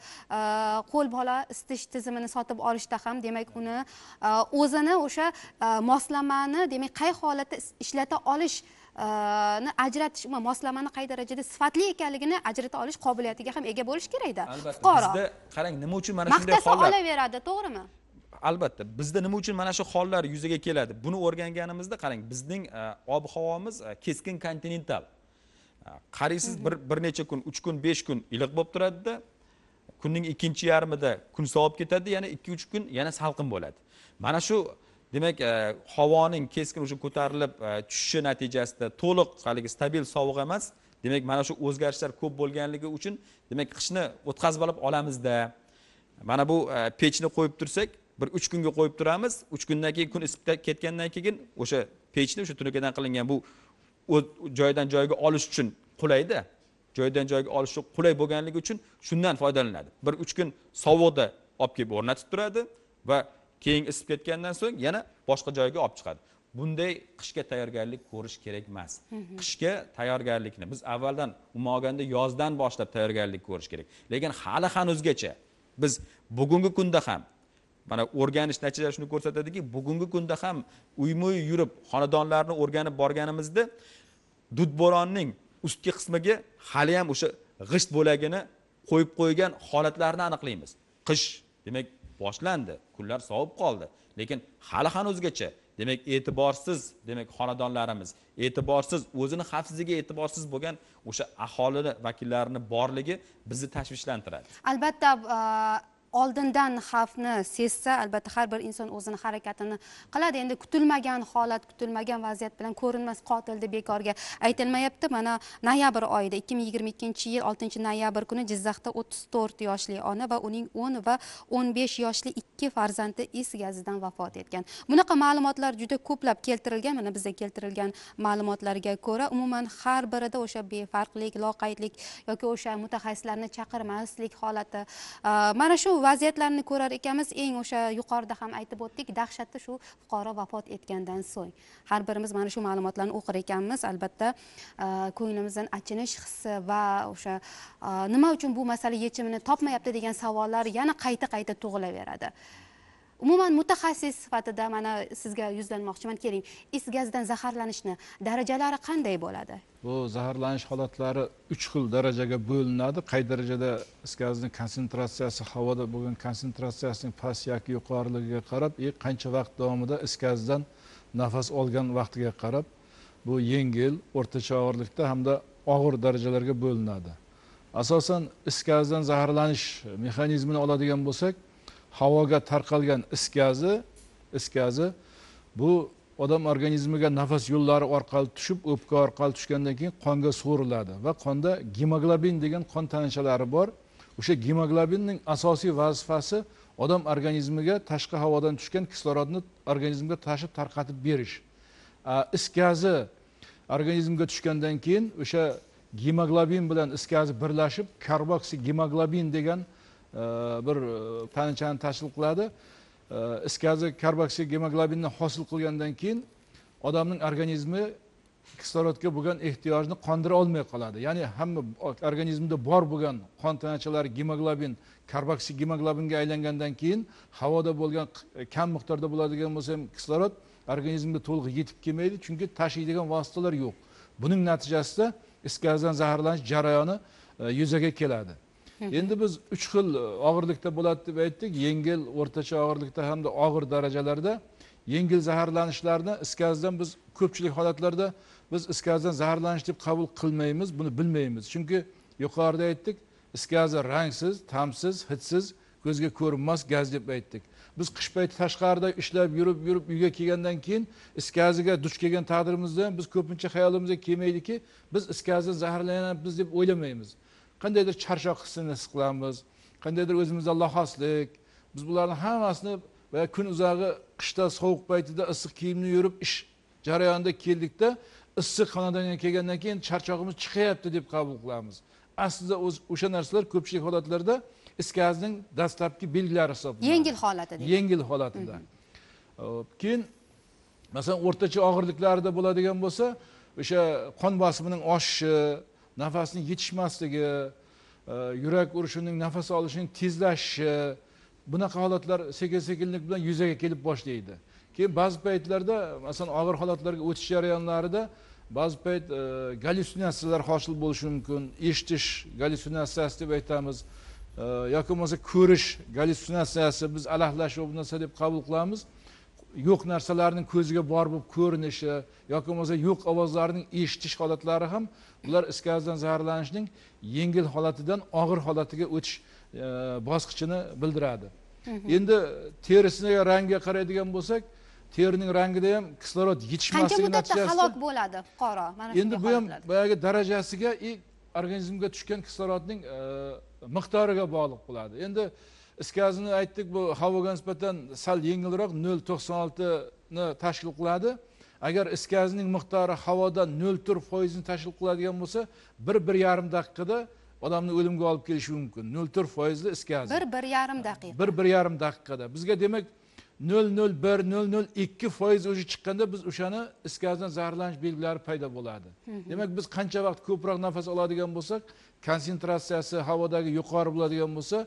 qo'l bola isitish tizimini sotib olishda ham demak uni o'zini o'sha moslamani demak qay holatda ishlata olish ni э, ajratish umuman moslamani qay darajada sifatli ekanligini ajrata olish qobiliyatiga ham ega bo'lish kerakda fuqaro bizda qarang nima uchun mana shunday hollar maqtasa olaveradi to'g'rimi albatta bizda nima uchun mana shu hollar yuzaga keladi buni o'rganganimizda qarang bizning e, ob havomiz e, keskin kontinental e, qaraysiz bir bir necha kun uch kun besh kun iliq bo'lib turadida kunning ikkinchi yarmida kun sovib ketadi yana ikki uch kun yana salqin bo'ladi mana shu demak e, havoning keskin o'sha ko'tarilib e, tushishi natijasida to'liq haligi stabil sovuq emas demak mana shu o'zgarishlar ko'p bo'lganligi uchun demak qishni o'tkazib olib olamizda mana bu e, pechni qo'yib tursak bir uch kunga qo'yib turamiz uch kundan keyin kun isib ketgandan keyin o'sha pechni o'sha tunukadan qilingan bu joydan joyga olish uchun qulayda joydan joyga olish uchun qulay bo'lganligi uchun shundan foydalanadi bir uch kun sovuqda olib kelib o'rnatib turadi va keyin isib ketgandan so'ng yana boshqa joyga olib chiqadi bunday qishga tayyorgarlik ko'rish kerak emas qishga tayyorgarlikni biz avvaldan umuman olganda yozdan boshlab tayyorgarlik ko'rish kerak lekin hali hanuzgacha biz bugungi kunda ham mana o'rganish natijalari shuni ko'rsatadiki bugungi kunda ham uyma uy yurib xonadonlarni o'rganib borganimizda dudbo'ronning ustki qismiga hali ham o'sha g'isht bo'lagini qo'yib qo'ygan holatlarni aniqlaymiz qish demak boshlandi kunlar sovib qoldi lekin hali hanuzgacha demak e'tiborsiz demak xonadonlarimiz e'tiborsiz o'zini xavfsizligiga e'tiborsiz bo'lgan o'sha aholini vakillarini borligi bizni tashvishlantiradi albatta oldindan xavfni sezsa albatta har bir inson o'zini harakatini qiladi endi kutilmagan holat kutilmagan vaziyat bilan ko'rinmas qotil deb bekorga aytilmayapti mana noyabr oyida ikki ming yigirma ikkinchi yil oltinchi noyabr kuni jizzaxda o'ttiz to'rt yoshli ona va uning o'n va o'n besh yoshli ikki farzandi is gazidan vafot etgan bunaqa ma'lumotlar juda ko'plab keltirilgan mana bizda keltirilgan ma'lumotlarga ko'ra umuman har birida o'sha befarqlik loqaydlik yoki o'sha mutaxassislarni chaqirmaslik holati mana shu vaziyatlarni ko'rar ekanmiz eng o'sha yuqorida ham aytib o'tdik dahshatda shu fuqaro vafot etgandan so'ng har birimiz mana shu ma'lumotlarni o'qir ekanmiz albatta ko'nglimizdan achinish hissi va o'sha nima uchun bu masala yechimini topmayapti degan savollar yana qayta qayta tug'ilaveradi umuman mutaxassis sifatida mana sizga yuzlanmoqchiman keling is gazdan zaharlanishni darajalari qanday bo'ladi bu zaharlanish holatlari uch xil darajaga bo'linadi qay darajada is gazini konsentratsiyasi havoda bo'lgan konsentratsiyasining past yoki yuqoriligiga qarab и e, qancha vaqt davomida is gazdan nafas olgan vaqtiga qarab bu yengil o'rtacha og'irlikda hamda og'ir darajalarga bo'linadi asosan is gazdan zaharlanish mexanizmini oladigan bo'lsak havoga tarqalgan is gazi is gazi bu odam organizmiga nafas yo'llari orqali tushib o'pka orqali tushgandan keyin qonga so'riladi va qonda gemoglobin degan qon tanachalari bor o'sha gemoglobinning asosiy vazifasi odam organizmiga tashqi havodan tushgan kislorodni organizmga tashib tarqatib berish is gazi organizmga tushgandan keyin o'sha gemoglobin bilan is gazi birlashib karboksi gemoglobin degan bir tanchani tashkil qiladi is gazi karboksi gemoglobinni hosil qilgandan keyin odamning organizmi kislorodga bo'lgan ehtiyojni qondira olmay qoladi ya'ni hamma organizmda bor bo'lgan qon tanachalari gemoglobin karboksi gemoglobinga aylangandan keyin havoda bo'lgan kam miqdorda bo'ladigan bo'lsa ham kislorod organizmga to'liq yetib kelmaydi chunki tashiydigan vositalar yo'q buning natijasida is gazdan zaharlanish jarayoni yuzaga keladi endi biz uch xil e, og'irlikda bo'ladi deb aytdik yengil o'rtacha og'irlikda hamda og'ir darajalarda yengil zaharlanishlarni iskazdan biz ko'pchilik holatlarda biz iskazdan zaharlanish deb qabul qilmaymiz buni bilmaymiz chunki yuqorida aytdik iskazi rangsiz ta'msiz hidsiz ko'zga ko'rinmas gaz deb aytdik biz qish payti tashqarida ishlab yurib yurib uyga kelgandan keyin is gaziga duch kelgan taqdirimizda biz ko'pincha xayolimizga kelmaydiki biz is gazdan zaharlanyapmiz deb o'ylamaymiz qandaydir charchoq hissini his qilamiz qandaydir o'zimizda lohoslik biz bularni hammasini va kun uzog'i qishda sovuq paytida issiq kiyimni yurib ish jarayonida keldikda issiq xonadan kelgandan keyin charchog'imiz chiqyapti deb qabul qilamiz aslida o'sha narsalar ko'pchilik holatlarda is gazning dastlabki belgilari hisoblanadi yengil holatida yengil holatida keyin masalan o'rtacha og'irliklarda bo'ladigan bo'lsa o'sha qon bosimining oshishi nafasning yetishmasligi e, yurak urishining nafas olishining tezlashishi bunaqa holatlar sekin sekinlik bilan yuzaga kelib boshlaydi keyin ba'zi paytlarda masalan og'ir holatlarga o'tish jarayonlarida ba'zi payt gallyusinatsiyalar e, gallyutsinatsiyalar hosil bo'lishi mumkin eshitish gallyutsinatsiyasi deb aytamiz e, yoki bo'lmasa ko'rish gallyutsinatsiyasi biz alahlash va bu narsa deb qabul qilamiz yo'q narsalarning ko'ziga bor bo'lib ko'rinishi yoki bo'lmasa yo'q ovozlarning eshitish holatlari ham ular is gazdan zaharlanishning yengil holatidan og'ir holatiga o'tish e, bosqichini bildiradi endi terisiga rangiga qaraydigan bo'lsak terining rangida ham kislorod yetishmasligi qancha muddatda halok bo'ladi fuqaro mana endi bu ham boyagi darajasiga e, organizmga tushgan kislorodning e, miqdoriga bog'liq bo'ladi endi iskazni aytdik bu havoga nisbatan sal yengilroq nol to'qson oltini tashkil qiladi agar iskazning miqdori havodan nol to'rt foizni tashkil qiladigan bo'lsa bir bir yarim daqiqada odamni o'limga olib kelishi mumkin nol to'rt foizli iskaz bir bir yarim daqiqa bir bir yarim daqiqada bizga demak nol nol bir nol nol ikki foiz уже chiqqanda biz o'shani iskazdan zaharlanish belgilari paydo bo'ladi demak biz qancha vaqt ko'proq nafas oladigan bo'lsak konsentratsiyasi havodagi yuqori bo'ladigan bo'lsa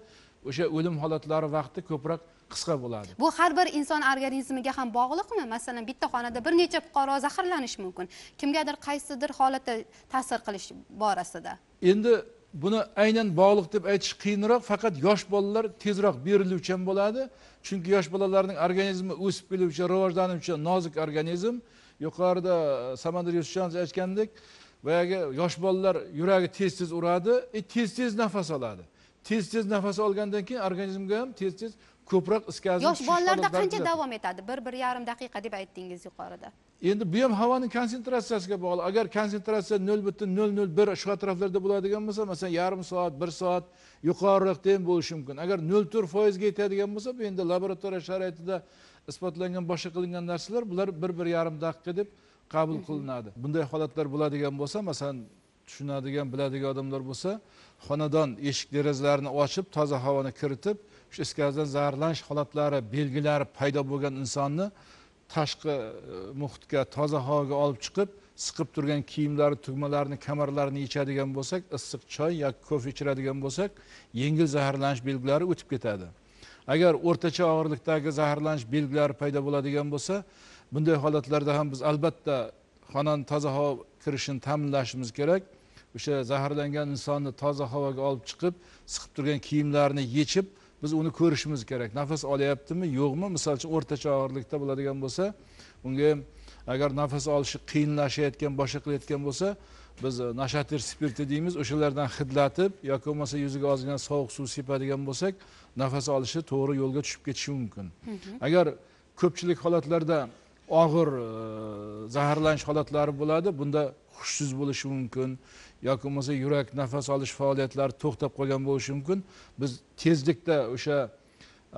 o'sha o'lim holatlari vaqti ko'proq qisqa bo'ladi bu har bir inson organizmiga ham bog'liqmi masalan bitta xonada bir necha fuqaro zaharlanishi mumkin kimgadir qaysidir holatda ta'sir qilish borasida endi buni aynan bog'liq deb aytish qiyinroq faqat yosh bolalar tezroq beriluvchan bo'ladi chunki yosh bolalarning organizmi o'sib keluvchi rivojlanuvchi nozik organizm yuqorida e, samandar yusufjonovich aytgandek boyagi yosh bolalar yuragi tez tez uradi e, tez tez nafas oladi tez tez nafas olgandan keyin organizmga ham tez tez ko'proq iskazib yosh bolalarda qancha davom etadi bir bir yarim daqiqa deb aytdingiz yuqorida endi bu ham havoni konsentratsiyasiga bog'liq agar konsentratsiya nol butun nol nol bir shu atroflarda bo'ladigan bo'lsa masalan yarim soat bir soat yuqoriroqda ham bo'lishi mumkin agar nol to'rt foizga yetadigan bo'lsa bu endi laboratoriya sharoitida isbotlangan boshqa qilingan narsalar bular bir bir yarim daqiqa deb qabul qilinadi bunday holatlar bo'ladigan bo'lsa masalan tushunadigan biladigan odamlar bo'lsa xonadon eshik derazalarini ochib toza havoni kiritib shu is gazdan zaharlanish holatlari belgilari paydo bo'lgan insonni tashqi e, muhitga toza havoga olib chiqib siqib turgan kiyimlari tugmalarini kamarlarini yechadigan bo'lsak issiq choy yoki kofe ichiradigan bo'lsak yengil zaharlanish belgilari o'tib ketadi agar o'rtacha og'irlikdagi zaharlanish belgilari paydo bo'ladigan bo'lsa bunday holatlarda ham biz albatta xonani toza havo kirishini ta'minlashimiz kerak o'sha zaharlangan insonni toza havoga olib chiqib siqib turgan kiyimlarini yechib biz uni ko'rishimiz kerak nafas olyaptimi yo'qmi misol uchun o'rtacha og'irlikda bo'ladigan bo'lsa unga agar nafas olishi qiyinlashayotgan boshqa qilayotgan bo'lsa biz e, nashatir spirti deymiz o'shalardan hidlatib yoki bo'lmasa yuziga ozgina sovuq suv sepadigan bo'lsak nafas olishi to'g'ri yo'lga tushib ketishi mumkin agar ko'pchilik holatlarda og'ir e, zaharlanish holatlari bo'ladi bunda hushsiz bo'lishi mumkin yoki bo'lmasa yurak nafas olish faoliyatlari to'xtab qolgan bo'lishi mumkin biz tezlikda o'sha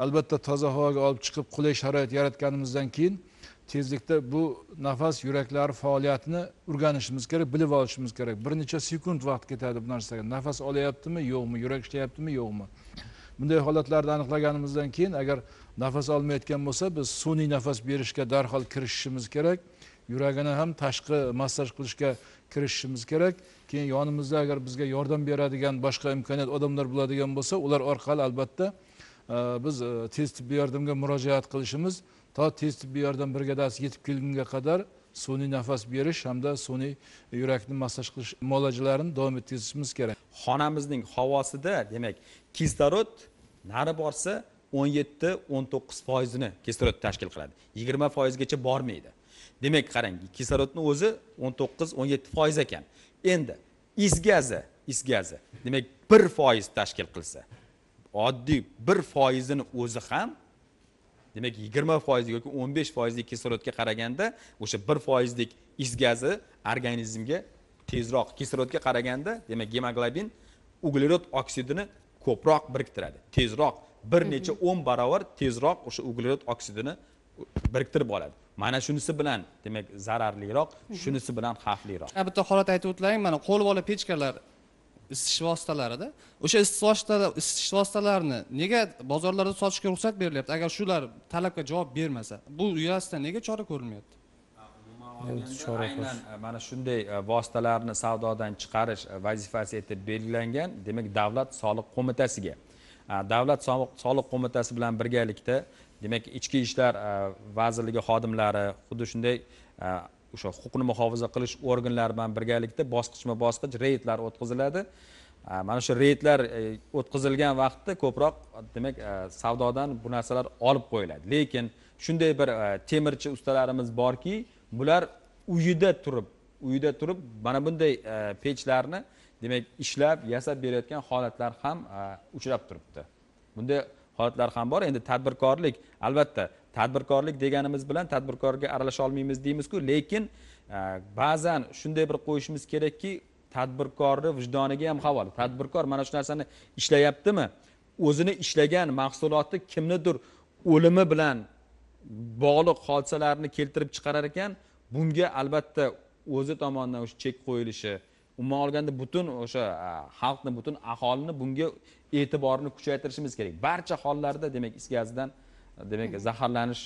albatta toza havoga olib chiqib qulay sharoit yaratganimizdan keyin tezlikda bu nafas yuraklari faoliyatini o'rganishimiz kerak bilib olishimiz kerak bir necha sekund vaqt ketadi bu narsaga nafas olyaptimi yo'qmi yurak ishlayaptimi yo'qmi bunday holatlarni aniqlaganimizdan keyin agar nafas olmayotgan bo'lsa biz sun'iy nafas berishga darhol kirishishimiz kerak yuragini ham tashqi massaj qilishga kirishishimiz kerak keyin yonimizda agar bizga yordam beradigan boshqa imkoniyat odamlar bo'ladigan bo'lsa ular orqali albatta e, biz e, tez tibbiy yordamga murojaat qilishimiz to tez tibbiy yordam brigadasi yetib kelgunga qadar sun'iy nafas berish hamda sun'iy yurakni massaj qilish muolajalarini davom etkazishimiz kerak xonamizning havosida demak kislorod nari borsa o'n yetti o'n to'qqiz foizini kislorod tashkil qiladi yigirma foizgacha bormaydi demak qarang kislorodni o'zi o'n to'qqiz o'n yetti foiz ekan endi is gazi is gazi demak bir foiz tashkil qilsa oddiy bir foizini o'zi ham demak yigirma foiz yoki o'n besh foizlik kislorodga qaraganda o'sha bir foizlik is gazi organizmga tezroq kislorodga qaraganda demak gemoglobin uglerod oksidini ko'proq biriktiradi tezroq bir necha o'n barobar tezroq o'sha uglerod oksidini biriktirib oladi mana shunisi bilan demak zararliroq mhm. shunisi bilan xavfliroq bitta holat aytib o'tlang mana bola pechkalar isitish vositalarida o'sha isitish vositalar isitish vositalarini nega bozorlarda sotishga ruxsat berilyapti agar shular talabga javob bermasa bu yuzasidan nega chora ko'rilmayapti aynan e, mana shunday e, vositalarni savdodan chiqarish e, vazifasi etib belgilangan demak davlat soliq qo'mitasiga davlat soliq qo'mitasi bilan birgalikda demak ichki ishlar e, vazirligi xodimlari xuddi shunday e, o'sha huquqni muhofaza qilish organlari bilan birgalikda bosqichma bosqich reydlar o'tkaziladi e, mana shu reydlar o'tkazilgan vaqtda ko'proq demak savdodan bu narsalar olib qo'yiladi lekin shunday bir temirchi ustalarimiz borki bular uyida turib uyida turib mana bunday pechlarni demak ishlab yasab berayotgan holatlar ham uchrab turibdi bunda holatlar ham bor endi tadbirkorlik albatta tadbirkorlik deganimiz bilan tadbirkorga aralasha olmaymiz deymizku lekin e, ba'zan shunday bir qo'yishimiz kerakki tadbirkorni vijdoniga ham havola tadbirkor mana shu narsani ishlayaptimi o'zini ishlagan mahsuloti kimnidir o'limi bilan bog'liq hodisalarni keltirib chiqarar ekan bunga albatta o'zi tomonidan o'sha chek qo'yilishi umuman olganda butun o'sha e, xalqni butun aholini bunga e'tiborini kuchaytirishimiz kerak barcha hollarda demak is gazidan e, demak zaharlanish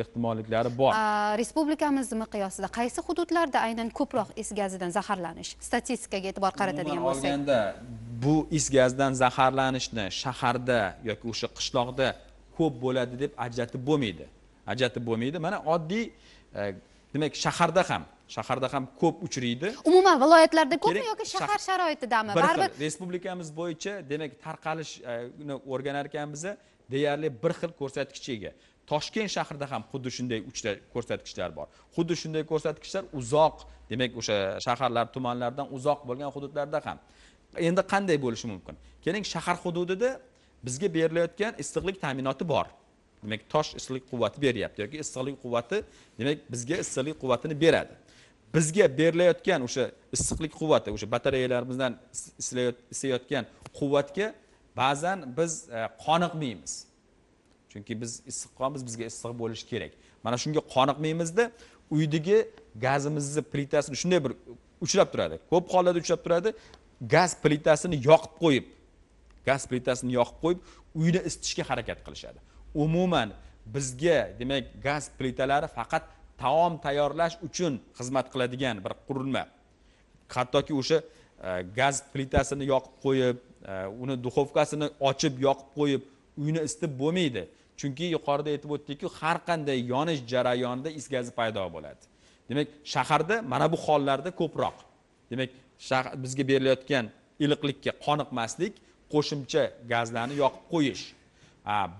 ehtimolliklari bor respublikamiz miqyosida qaysi hududlarda aynan ko'proq is gazidan zaharlanish statistikaga e'tibor qaratadigan bo'lsak olganda bu is gazidan zaharlanishni shaharda yoki o'sha qishloqda ko'p bo'ladi deb ajratib bo'lmaydi ajratib bo'lmaydi mana oddiy e, demak shaharda ham shaharda ham ko'p uchraydi umuman viloyatlarda ko'pmi yoki shahar sharoitidami baribir respublikamiz bo'yicha demak tarqalishni e, o'rganar ekanmiz deyarli bir xil ko'rsatkichga ega toshkent shahrida ham xuddi shunday uchta ko'rsatkichlar bor xuddi shunday ko'rsatkichlar uzoq demak o'sha shaharlar tumanlardan uzoq bo'lgan hududlarda ham endi qanday bo'lishi mumkin keling shahar hududida bizga berilayotgan issiqlik ta'minoti bor demak tosh issiqlik quvvati beryapti yoki issiqlik quvvati demak bizga issiqlik quvvatini beradi bizga berilayotgan o'sha issiqlik quvvati o'sha batareyalarimizdan isayotgan quvvatga ba'zan biz e, qoniqmaymiz chunki biz issiq bizga issiq bo'lishi kerak mana shunga qoniqmaymizda uydagi gazimizni plitasini shunday bir uchrab turadi ko'p hollarda uchrab turadi gaz plitasini yoqib qo'yib gaz plitasini yoqib qo'yib uyni isitishga harakat qilishadi umuman bizga demak gaz plitalari faqat taom tayyorlash uchun xizmat qiladigan bir qurilma hattoki o'sha e, gaz plitasini yoqib qo'yib e, uni duxovkasini ochib yoqib qo'yib uyni isitib bo'lmaydi chunki yuqorida aytib o'tdikku har qanday yonish jarayonida is gazi paydo bo'ladi demak shaharda mana bu hollarda ko'proq demak bizga berilayotgan iliqlikka qoniqmaslik qo'shimcha gazlarni yoqib qo'yish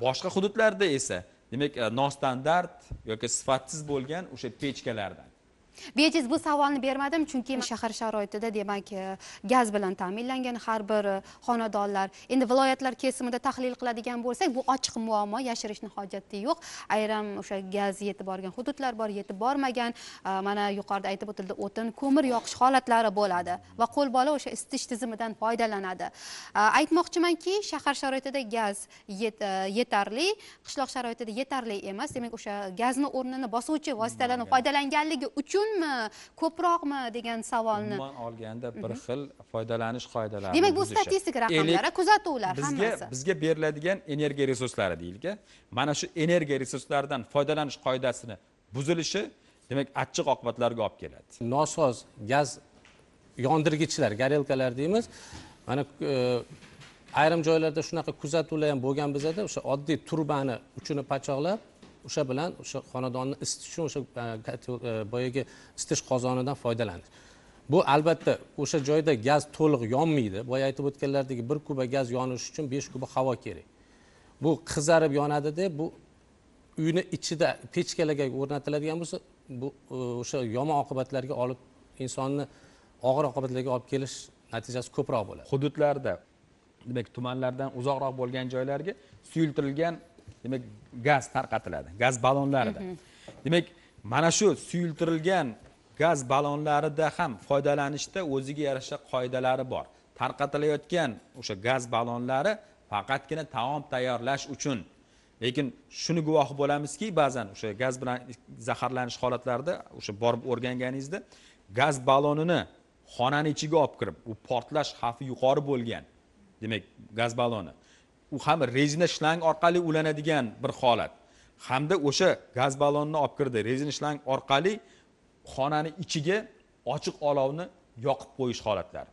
boshqa hududlarda esa demak e, nostandart yoki sifatsiz bo'lgan o'sha pechkalardan bejiz bu savolni bermadim chunki shahar sharoitida demak e, gaz bilan ta'minlangan har bir e, xonadonlar endi viloyatlar kesimida tahlil qiladigan bo'lsak bu ochiq muammo yashirishni hojati yo'q ayrim o'sha gaz yetib borgan hududlar bor yetib bormagan e, mana yuqorida aytib o'tildi o'tin ko'mir yoqish holatlari bo'ladi va qo'l bola o'sha isitish tizimidan foydalanadi aytmoqchimanki shahar sharoitida gaz yetarli qishloq sharoitida yetarli emas demak o'sha gazni o'rnini bosuvchi vositalarni foydalanganligi uchun ustunmi ko'proqmi degan savolni umuman olganda bir mhm. xil foydalanish qoidalari demak bu statistik raqamlari kuzatuvlar hammasi bizga beriladigan energiya resurslari deylik mana shu energiya resurslaridan foydalanish qoidasini buzilishi demak achchiq oqibatlarga olib keladi nosoz gaz yondirgichlar garelkalar deymiz mana e, ayrim joylarda shunaqa kuzatuvlar ham bo'lgan bizada o'sha oddiy turbani uchini pachoqlab o'sha bilan o'sha xonadonni isitish uchun o'sha e, e, boyagi isitish qozonidan foydalanish bu albatta o'sha joyda gaz to'liq yonmaydi boya aytib o'tganlaridek bir kuba gaz yonishi uchun besh kuba havo kerak bu qizarib yonadida bu uyni ichida pechkalarga o'rnatiladigan bo'lsa bu e, o'sha yomon oqibatlarga olib insonni og'ir oqibatlarga olib kelish natijasi ko'proq bo'ladi hududlarda demak tumanlardan uzoqroq bo'lgan joylarga suyultirilgan demak gaz tarqatiladi gaz ballonlarida mhm. demak mana shu suyultirilgan gaz ballonlarida ham foydalanishda o'ziga yarasha qoidalari bor tarqatilayotgan o'sha gaz ballonlari faqatgina taom tayyorlash uchun lekin shuni guvohi bo'lamizki ba'zan o'sha gaz bilan zaharlanish holatlarida o'sha borib o'rganganingizda gaz ballonini xonani ichiga olib kirib u portlash xavfi yuqori bo'lgan demak gaz balloni u ham rezina shlang orqali ulanadigan bir holat hamda o'sha gaz ballonni olib kirdi rezina shlang orqali xonani ichiga ochiq olovni yoqib qo'yish holatlari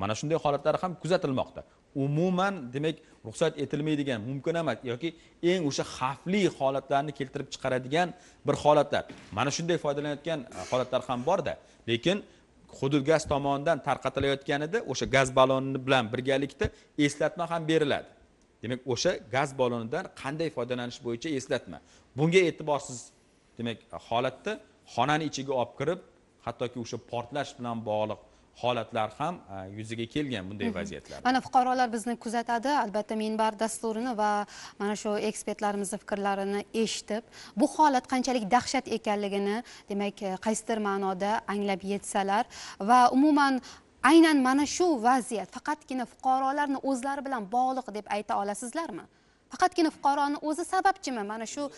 mana shunday holatlar ham kuzatilmoqda umuman demak ruxsat etilmaydigan mumkin emas yoki eng o'sha xavfli holatlarni keltirib chiqaradigan bir holatlar mana shunday foydalanayotgan e, holatlar ham borda lekin hudud gaz tomonidan tarqatilayotganida o'sha gaz balloni bilan birgalikda eslatma ham beriladi demak o'sha gaz balonidan qanday foydalanish bo'yicha eslatma bunga e'tiborsiz demak holatda xonani ichiga olib kirib hattoki o'sha portlash bilan bog'liq holatlar ham yuzaga kelgan bunday mhmm. vaziyatlar mana fuqarolar bizni kuzatadi albatta minbar dasturini va mana shu ekspertlarimizni fikrlarini eshitib bu holat qanchalik dahshat ekanligini demak qaysidir ma'noda anglab yetsalar va umuman aynan mana shu vaziyat faqatgina fuqarolarni o'zlari bilan bog'liq deb ayta olasizlarmi faqatgina fuqaroni o'zi sababchimi mana shu e,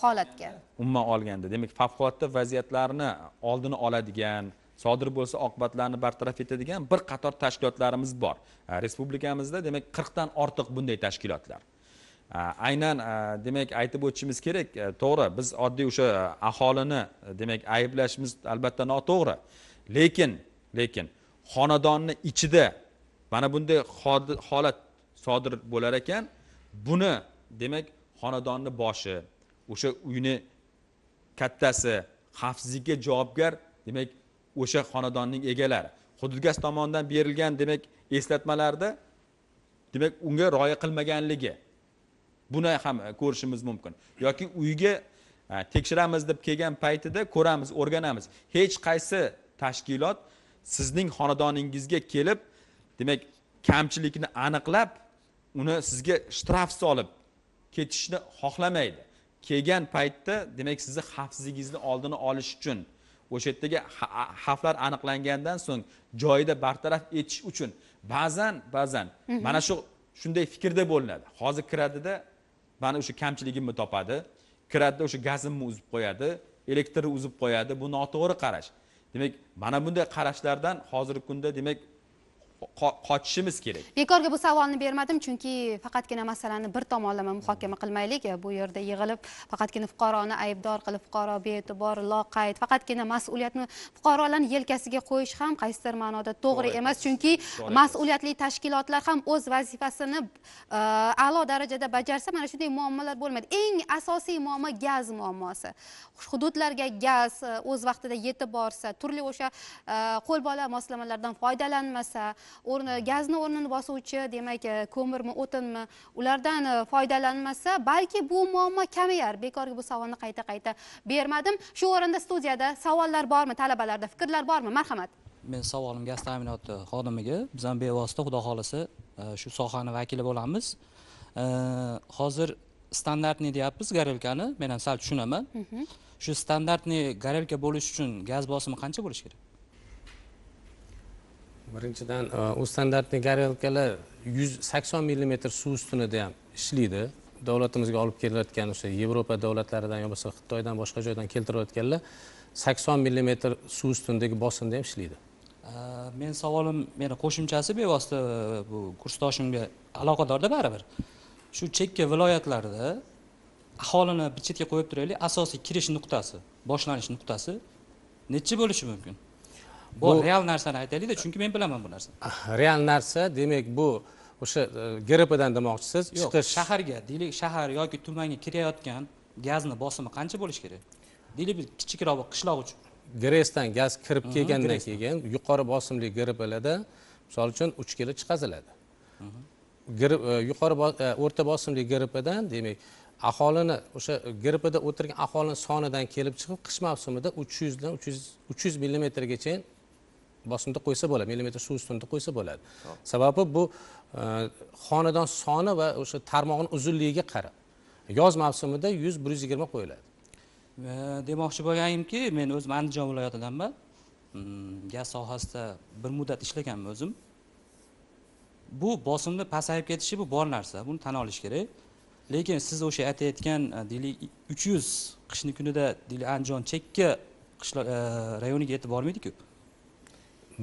holatga umuman olganda demak favqulodda vaziyatlarni oldini oladigan sodir bo'lsa oqibatlarni bartaraf etadigan bir qator tashkilotlarimiz bor e, respublikamizda demak qirqdan ortiq bunday tashkilotlar e, aynan demak aytib o'tishimiz kerak to'g'ri biz oddiy o'sha aholini demak ayblashimiz albatta noto'g'ri lekin lekin xonadonni ichida mana bunday holat sodir bo'lar ekan buni demak xonadonni boshi o'sha uyni kattasi xavfsizlikka javobgar demak o'sha xonadonning egalari hududgaz tomonidan berilgan demak eslatmalarda demak unga rioya qilmaganligi buni ham ko'rishimiz mumkin yoki uyga tekshiramiz deb kelgan paytida ko'ramiz o'rganamiz hech qaysi tashkilot sizning xonadoningizga kelib demak kamchilikni aniqlab uni sizga shtraf solib ketishni xohlamaydi kelgan paytda demak sizni xavfsizligingizni oldini olish uchun o'sha yerdagi xavflar aniqlangandan so'ng joyida bartaraf etish uchun ba'zan ba'zan mhm. mana shu shunday fikrda bo'linadi hozir kiradida mana o'sha kamchiligimni topadi kiradida o'sha gazimni uzib qo'yadi elektrni uzib qo'yadi bu noto'g'ri qarash demak mana bunday qarashlardan hozirgi kunda demak qochishimiz kerak bekorga bu savolni bermadim chunki faqatgina masalani bir tomonlama muhokama qilmaylik bu yerda yig'ilib faqatgina fuqaroni aybdor qilib fuqaro bee'tibor loqayd faqatgina mas'uliyatni fuqarolarni yelkasiga qo'yish ham qaysidir ma'noda to'g'ri emas chunki mas'uliyatli tashkilotlar ham o'z vazifasini e, a'lo darajada bajarsa mana shunday muammolar bo'lmaydi eng asosiy muammo gaz muammosi hududlarga gaz e, o'z vaqtida yetib borsa turli o'sha e, qo'lbola moslamalardan foydalanmasa o'rni gazni o'rnini bosuvchi demak e, ko'mirmi o'tinmi ulardan e, foydalanmasa balki bu muammo kamayar bekorga bu savolni qayta qayta bermadim shu o'rinda studiyada savollar bormi talabalarda fikrlar bormi marhamat men savolim gaz ta'minoti xodimiga biz ham bevosita xudo xohlasa e, shu sohani vakili bo'lamiz hozir standartniy deyapmiz garelkani men ham sal tushunaman shu standartniy garelka bo'lishi uchun gaz bosimi qancha bo'lishi kerak birinchidan e, u standartni garelkalar yuz sakson millimetr suv ustunida ham ishlaydi davlatimizga olib kelayotgan o'sha yevropa davlatlaridan yo bo'lmasa xitoydan boshqa joydan keltirayotganlar sakson millimetr suv ustundagi bosimda ham ishlaydi e, men savolim meni qo'shimchasi bevosita e, bu kursdoshimga aloqadorda baribir shu chekka viloyatlarda aholini bir chetga qo'yib turaylik asosiy kirish nuqtasi boshlanish nuqtasi nechta bo'lishi mumkin bu real narsani aytaylikda chunki men bilaman bu narsani ah, real narsa demak bu o'sha e, grpdan demoqchisiz chiqish shaharga deylik shahar yoki tumanga kirayotgan gazni bosimi qancha bo'lishi kerak deylik bir kichikroq qishloq uchun gresdan gaz kirib kelgandan keyin yuqori bosimli grplarda misol uchun uch kilo chiqaziladi e, yuqori e, o'rta bosimli grpdan demak aholini o'sha grpda o'tirgan aholini sonidan kelib chiqib qish mavsumida uch yuzdan uch yuz millimetrgacha bosimda qo'ysa bo'ladi millimetr suv ustunida qo'ysa bo'ladi sababi bu e, xonadon soni va o'sha tarmoqni uzunligiga qarab yoz mavsumida yuz bir yuz yigirma qo'yiladi demoqchi bo'lganimki men o'zim andijon viloyatidanman mm, gaz sohasida bir muddat ishlaganman o'zim bu bosimni pasayib ketishi bu bor narsa buni tan olish kerak lekin siz o'sha aytayotgan e, deylik uch yuz qishni kunida deylik andijon chekka qishloq e, rayoniga yetib bormaydiku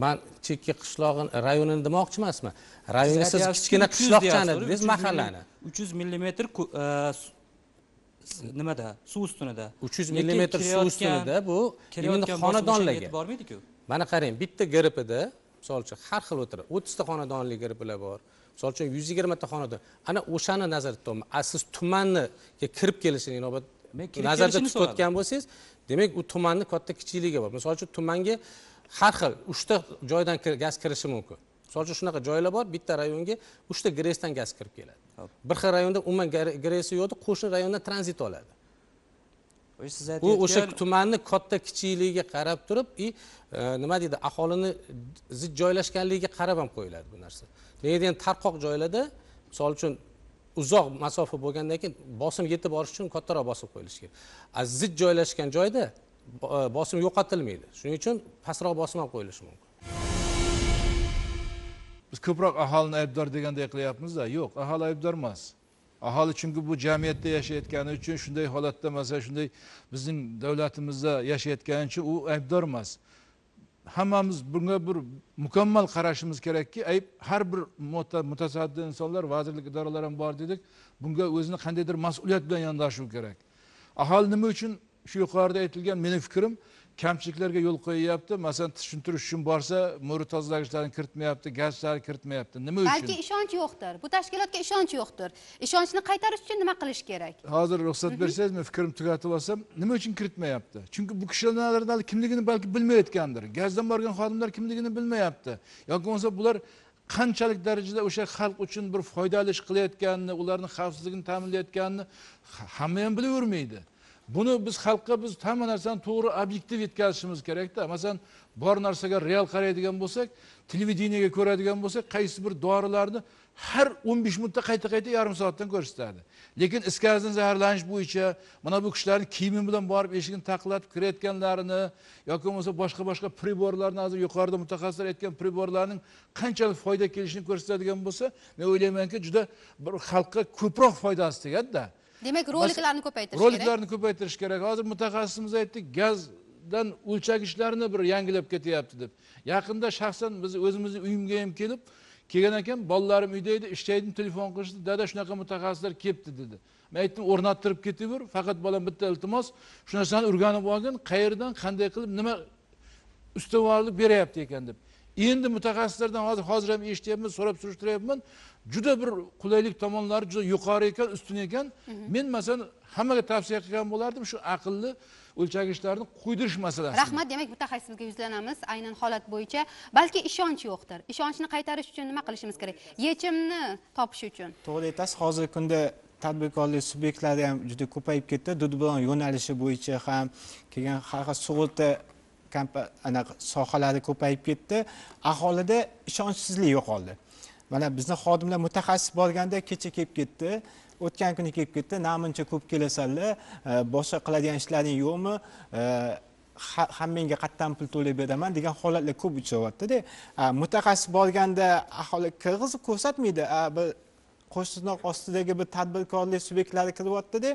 man chekka qishlog'ini rayonini demoqchi emasman rayonga siz kichkina qishloqchani dedingiz mahallani uch yuz millimetr e, nimada suv ustunida uch yuz millimetr suv ustunida bu endi xonadonlarga bormaydiku mana qarang bitta grpda misol uchun har xil o'tiradi o'ttizta xonadonli grplar bor misol uchun yuz yigirmata xonadon ana o'shani nazarda tutyapman siz tumanniga kirib kelishini inobat nazarda tutayotgan bo'lsangiz demak u tumanni katta kichikligi bor misol uchun tumanga har xil uchta joydan gaz kirishi mumkin misol uchun shunaqa joylar bor bitta rayonga uchta gresdan gaz kirib keladi bir xil rayonda umuman gresi yo'qda qo'shni rayondan tranzit oladi u o'sha tumanni katta kichikligiga qarab turib и e, nima deydi aholini zich joylashganligiga qarab ham qo'yiladi bu narsa nega endi tarqoq joylarda misol uchun uzoq masofa bo'lgandan keyin bosim yetib borish uchun kattaroq bosim qo'yilishi kerak zich joylashgan joyda E, bosim yo'qotilmaydi shuning uchun pastroq bosim ham qo'yilishi mumkin biz ko'proq aholini aybdor deganday qilyapmizda yo'q aholi aybdor emas aholi chunki bu jamiyatda yashayotgani uchun shunday holatda masalan shunday bizning davlatimizda yashayotgani uchun u aybdor emas hammamiz bunga bir mukammal qarashimiz kerakki ayb har bir mutasaddi insonlar vazirlik idoralar ham bor dedik bunga o'zini qandaydir mas'uliyat bilan yondashuvi kerak aholi nima uchun shu yuqorida aytilgan meni fikrim kamchiliklarga yo'l qo'yyapti masalan tushuntirish uchun borsa mo'ri tozalagichlarni kiritmayapti gazlarni kiritmayapti nima uchun balki ishonch yo'qdir bu tashkilotga ishonch yo'qdir ishonchni qaytarish uchun nima qilish kerak hozir ruxsat mhm. bersangiz men fikrimni tugatib olsam nima uchun kiritmayapti chunki bu kishilar kimligini balki bilmayotgandir gazdan borgan xodimlar kimligini bilmayapti yoki bo'lmasa bular qanchalik darajada o'sha xalq uchun bir foydali ish qilayotganini ularni xavfsizligini ta'minlayotganini hamma ham bilavermaydi buni biz xalqqa biz hamma narsani to'g'ri obyektiv yetkazishimiz kerakda masalan bor narsaga real qaraydigan bo'lsak televideniyaga ko'radigan bo'lsak qaysi bir dorilarni har o'n besh minutda qayta qayta yarim soatdan ko'rsatadi lekin is gazdan zaharlanish bo'yicha mana bu kishilarni kiyimi bilan borib eshigini taqillatib kirayotganlarini yoki bo'lmasa boshqa boshqa priborlarni hozir yuqorida mutaxassislar aytgan priborlarning qanchalik foyda kelishini ko'rsatadigan bo'lsa men o'ylaymanki juda bir xalqqa ko'proq foydasi tegadida demak roliklarni ko'paytirish kerak roliklarni ko'paytirish kerak hozir mutaxassisimiz aytdi gazdan o'lchagichlarni bir yangilab ketyapti deb yaqinda shaxsan biz o'zimizni uyimga ham kelib kelgan ekan bolalarim uyda edi ishlaydim telefon qilishdi dada shunaqa mutaxassislar kelibdi dedi men aytdim o'rnattirib ketaver faqat bolam bitta iltimos shu narsani o'rganib olgin qayerdan qanday qilib nima ustuvorlik beryapti ekan deb endi mutaxassislardan hozir hozir ham eshityapmiz so'rab surishtiryapman juda bir qulaylik tomonlari juda yuqori ekan ustun ekan mhm. men masalan hammaga tavsiya qilgan bo'lardim shu aqlli o'lchagichlarni qo'ydirish masalasi rahmat demak mutaxassisga yuzlanamiz aynan holat bo'yicha balki ishonch yo'qdir ishonchni qaytarish uchun nima qilishimiz kerak yechimni topish uchun to'g'ri aytasiz hozirgi kunda tadbirkorlik subyektlari ham juda ko'payib ketdi dudbon yo'nalishi bo'yicha ham keyin har xil sug'urta anaqa sohalari ko'payib ketdi aholida ishonchsizlik yo'qoldi mana bizni xodimlar mutaxassis borganda kecha kelib ketdi o'tgan kuni kelib ketdi namuncha ko'p kelasanlar e, boshqa qiladigan ishlaring yo'qmi e, hammangga qayerdan pul to'lab beraman degan holatlar ko'p uchrayaptida e, mutaxassis borganda aholi kirg'izib ko'rsatmaydi bir qo'shtirnoq ostidagi bir tadbirkorlik subyektlari kiryaptida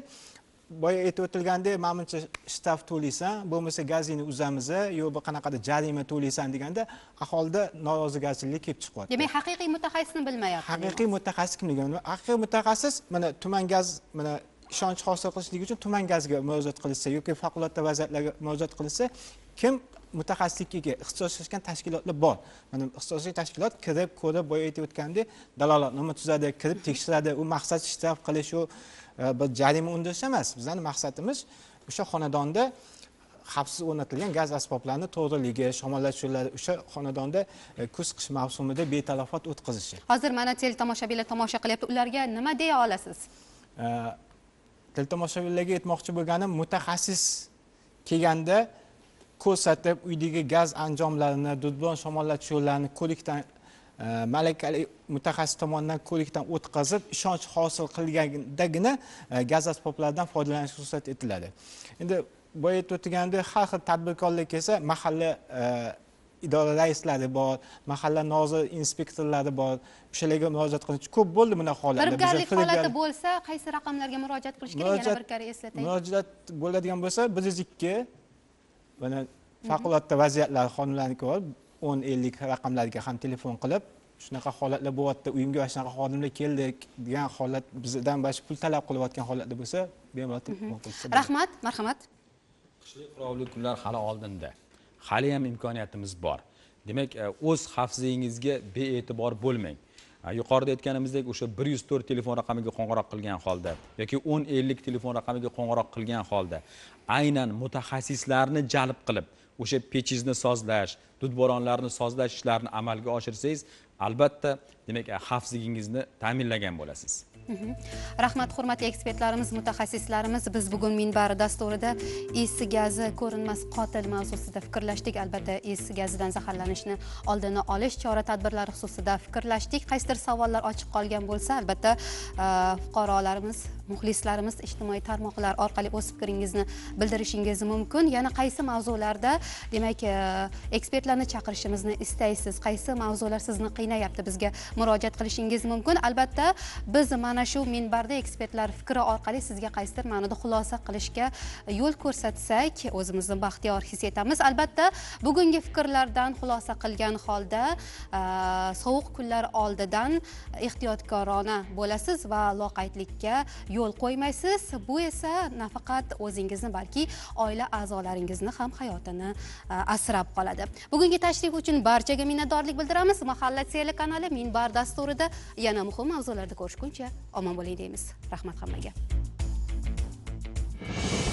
boya aytib o'tilgandek mana buncha shtab to'laysan bo'lmasa gazingni uzamiz yo qanaqadir jarima to'laysan deganda aholida norozigarchilik kelib chiqyapti demak haqiqiy mutaxassisni bilmayapti haqiqiy mutaxassis kimligini haqiqiy mutaxassis mana tuman gaz mana ishonch hosil qilishlik uchun tuman gazga murojaat qilishsa yoki favqulodda vaziyatlarga murojaat qilishsa kim mutaxassislikka ega ixtisoslashgan tashkilotlar bor mana ixtisosli tashkilot kirib ko'rib boya aytib o'tgandek dalolatnoma tuzadi kirib tekshiradi u maqsad shtraf qilish u Э, bir jarima undirish emas bizani maqsadimiz o'sha xonadonda xavfsiz o'rnatilgan gaz asboblarini to'g'riligi shamollatuvchilari o'sha xonadonda e, kuz qish mavsumida betalofot o'tkazishi hozir mana teletomoshabinlar tomosha qilyapti ularga nima deya olasiz e, teletomoshabinlarga aytmoqchi bo'lganim mutaxassis kelganda ko'rsatib uydagi gaz anjomlarini dudbon shamollatuvchilarni ko'rikdan malakali э, mutaxassis tomonidan ko'rikdan o'tkazib ishonch hosil qilgandagina э, gaz asboblaridan foydalanish ruxsat etiladi endi boya aytib o'tgandek har xil tadbirkorlar kelsa mahalla э, idora raislari bor mahalla nozir inspektorlari bor o'shalarga murojaat qiluvchi ko'p bo'ldi bunaqa holatlar firibgarlik holati bo'lsa qaysi raqamlarga murojaat qilish kerak yana bir karra eslating murojaat bo'ladigan bo'lsa bir yuz ikki mana favqulodda vaziyatlar qonunlarniki bor o'n ellik raqamlarga ham telefon qilib shunaqa holatlar bo'lyapti uyimga shunaqa xodimlar keldik degan holat bizdan shu pul talab qilayotgan holatda bo'lsa bemalol mhm. telefon qilsa rahmat marhamat qishlik qirovli kunlar hali oldinda hali ham imkoniyatimiz bor demak e, o'z xavfsizligingizga bee'tibor bo'lmang e, yuqorida aytganimizdek o'sha bir yuz to'rt telefon raqamiga qo'ng'iroq qilgan holda yoki o'n ellik telefon raqamiga qo'ng'iroq qilgan holda aynan mutaxassislarni jalb qilib o'sha pechizni sozlash dudboronlarni sozlash ishlarini amalga oshirsangiz albatta demak xavfsizligingizni ta'minlagan bo'lasiz mhmm. rahmat hurmatli ekspertlarimiz mutaxassislarimiz biz bugun minbar dasturida is gazi ko'rinmas qotil mavzusida fikrlashdik albatta is gazidan zaharlanishni oldini olish chora tadbirlari xususida fikrlashdik qaysidir savollar ochiq qolgan bo'lsa albatta uh, fuqarolarimiz muxlislarimiz ijtimoiy tarmoqlar orqali o'z fikringizni bildirishingiz mumkin yana qaysi mavzularda demak e, ekspertlarni chaqirishimizni istaysiz qaysi mavzular sizni qiynayapti bizga murojaat qilishingiz mumkin albatta biz mana shu minbarda ekspertlar fikri orqali sizga qaysidir ma'noda xulosa qilishga e, yo'l ko'rsatsak o'zimizni baxtiyor his etamiz albatta bugungi fikrlardan xulosa qilgan holda e, sovuq kunlar oldidan ehtiyotkorona bo'lasiz va loqaydlikka yo'l yo'l qo'ymaysiz bu esa nafaqat o'zingizni balki oila a'zolaringizni ham hayotini e, asrab qoladi bugungi tashrif uchun barchaga minnatdorlik bildiramiz mahalla telekanali minbar dasturida yana muhim mavzularda ko'rishguncha omon bo'ling deymiz rahmat hammaga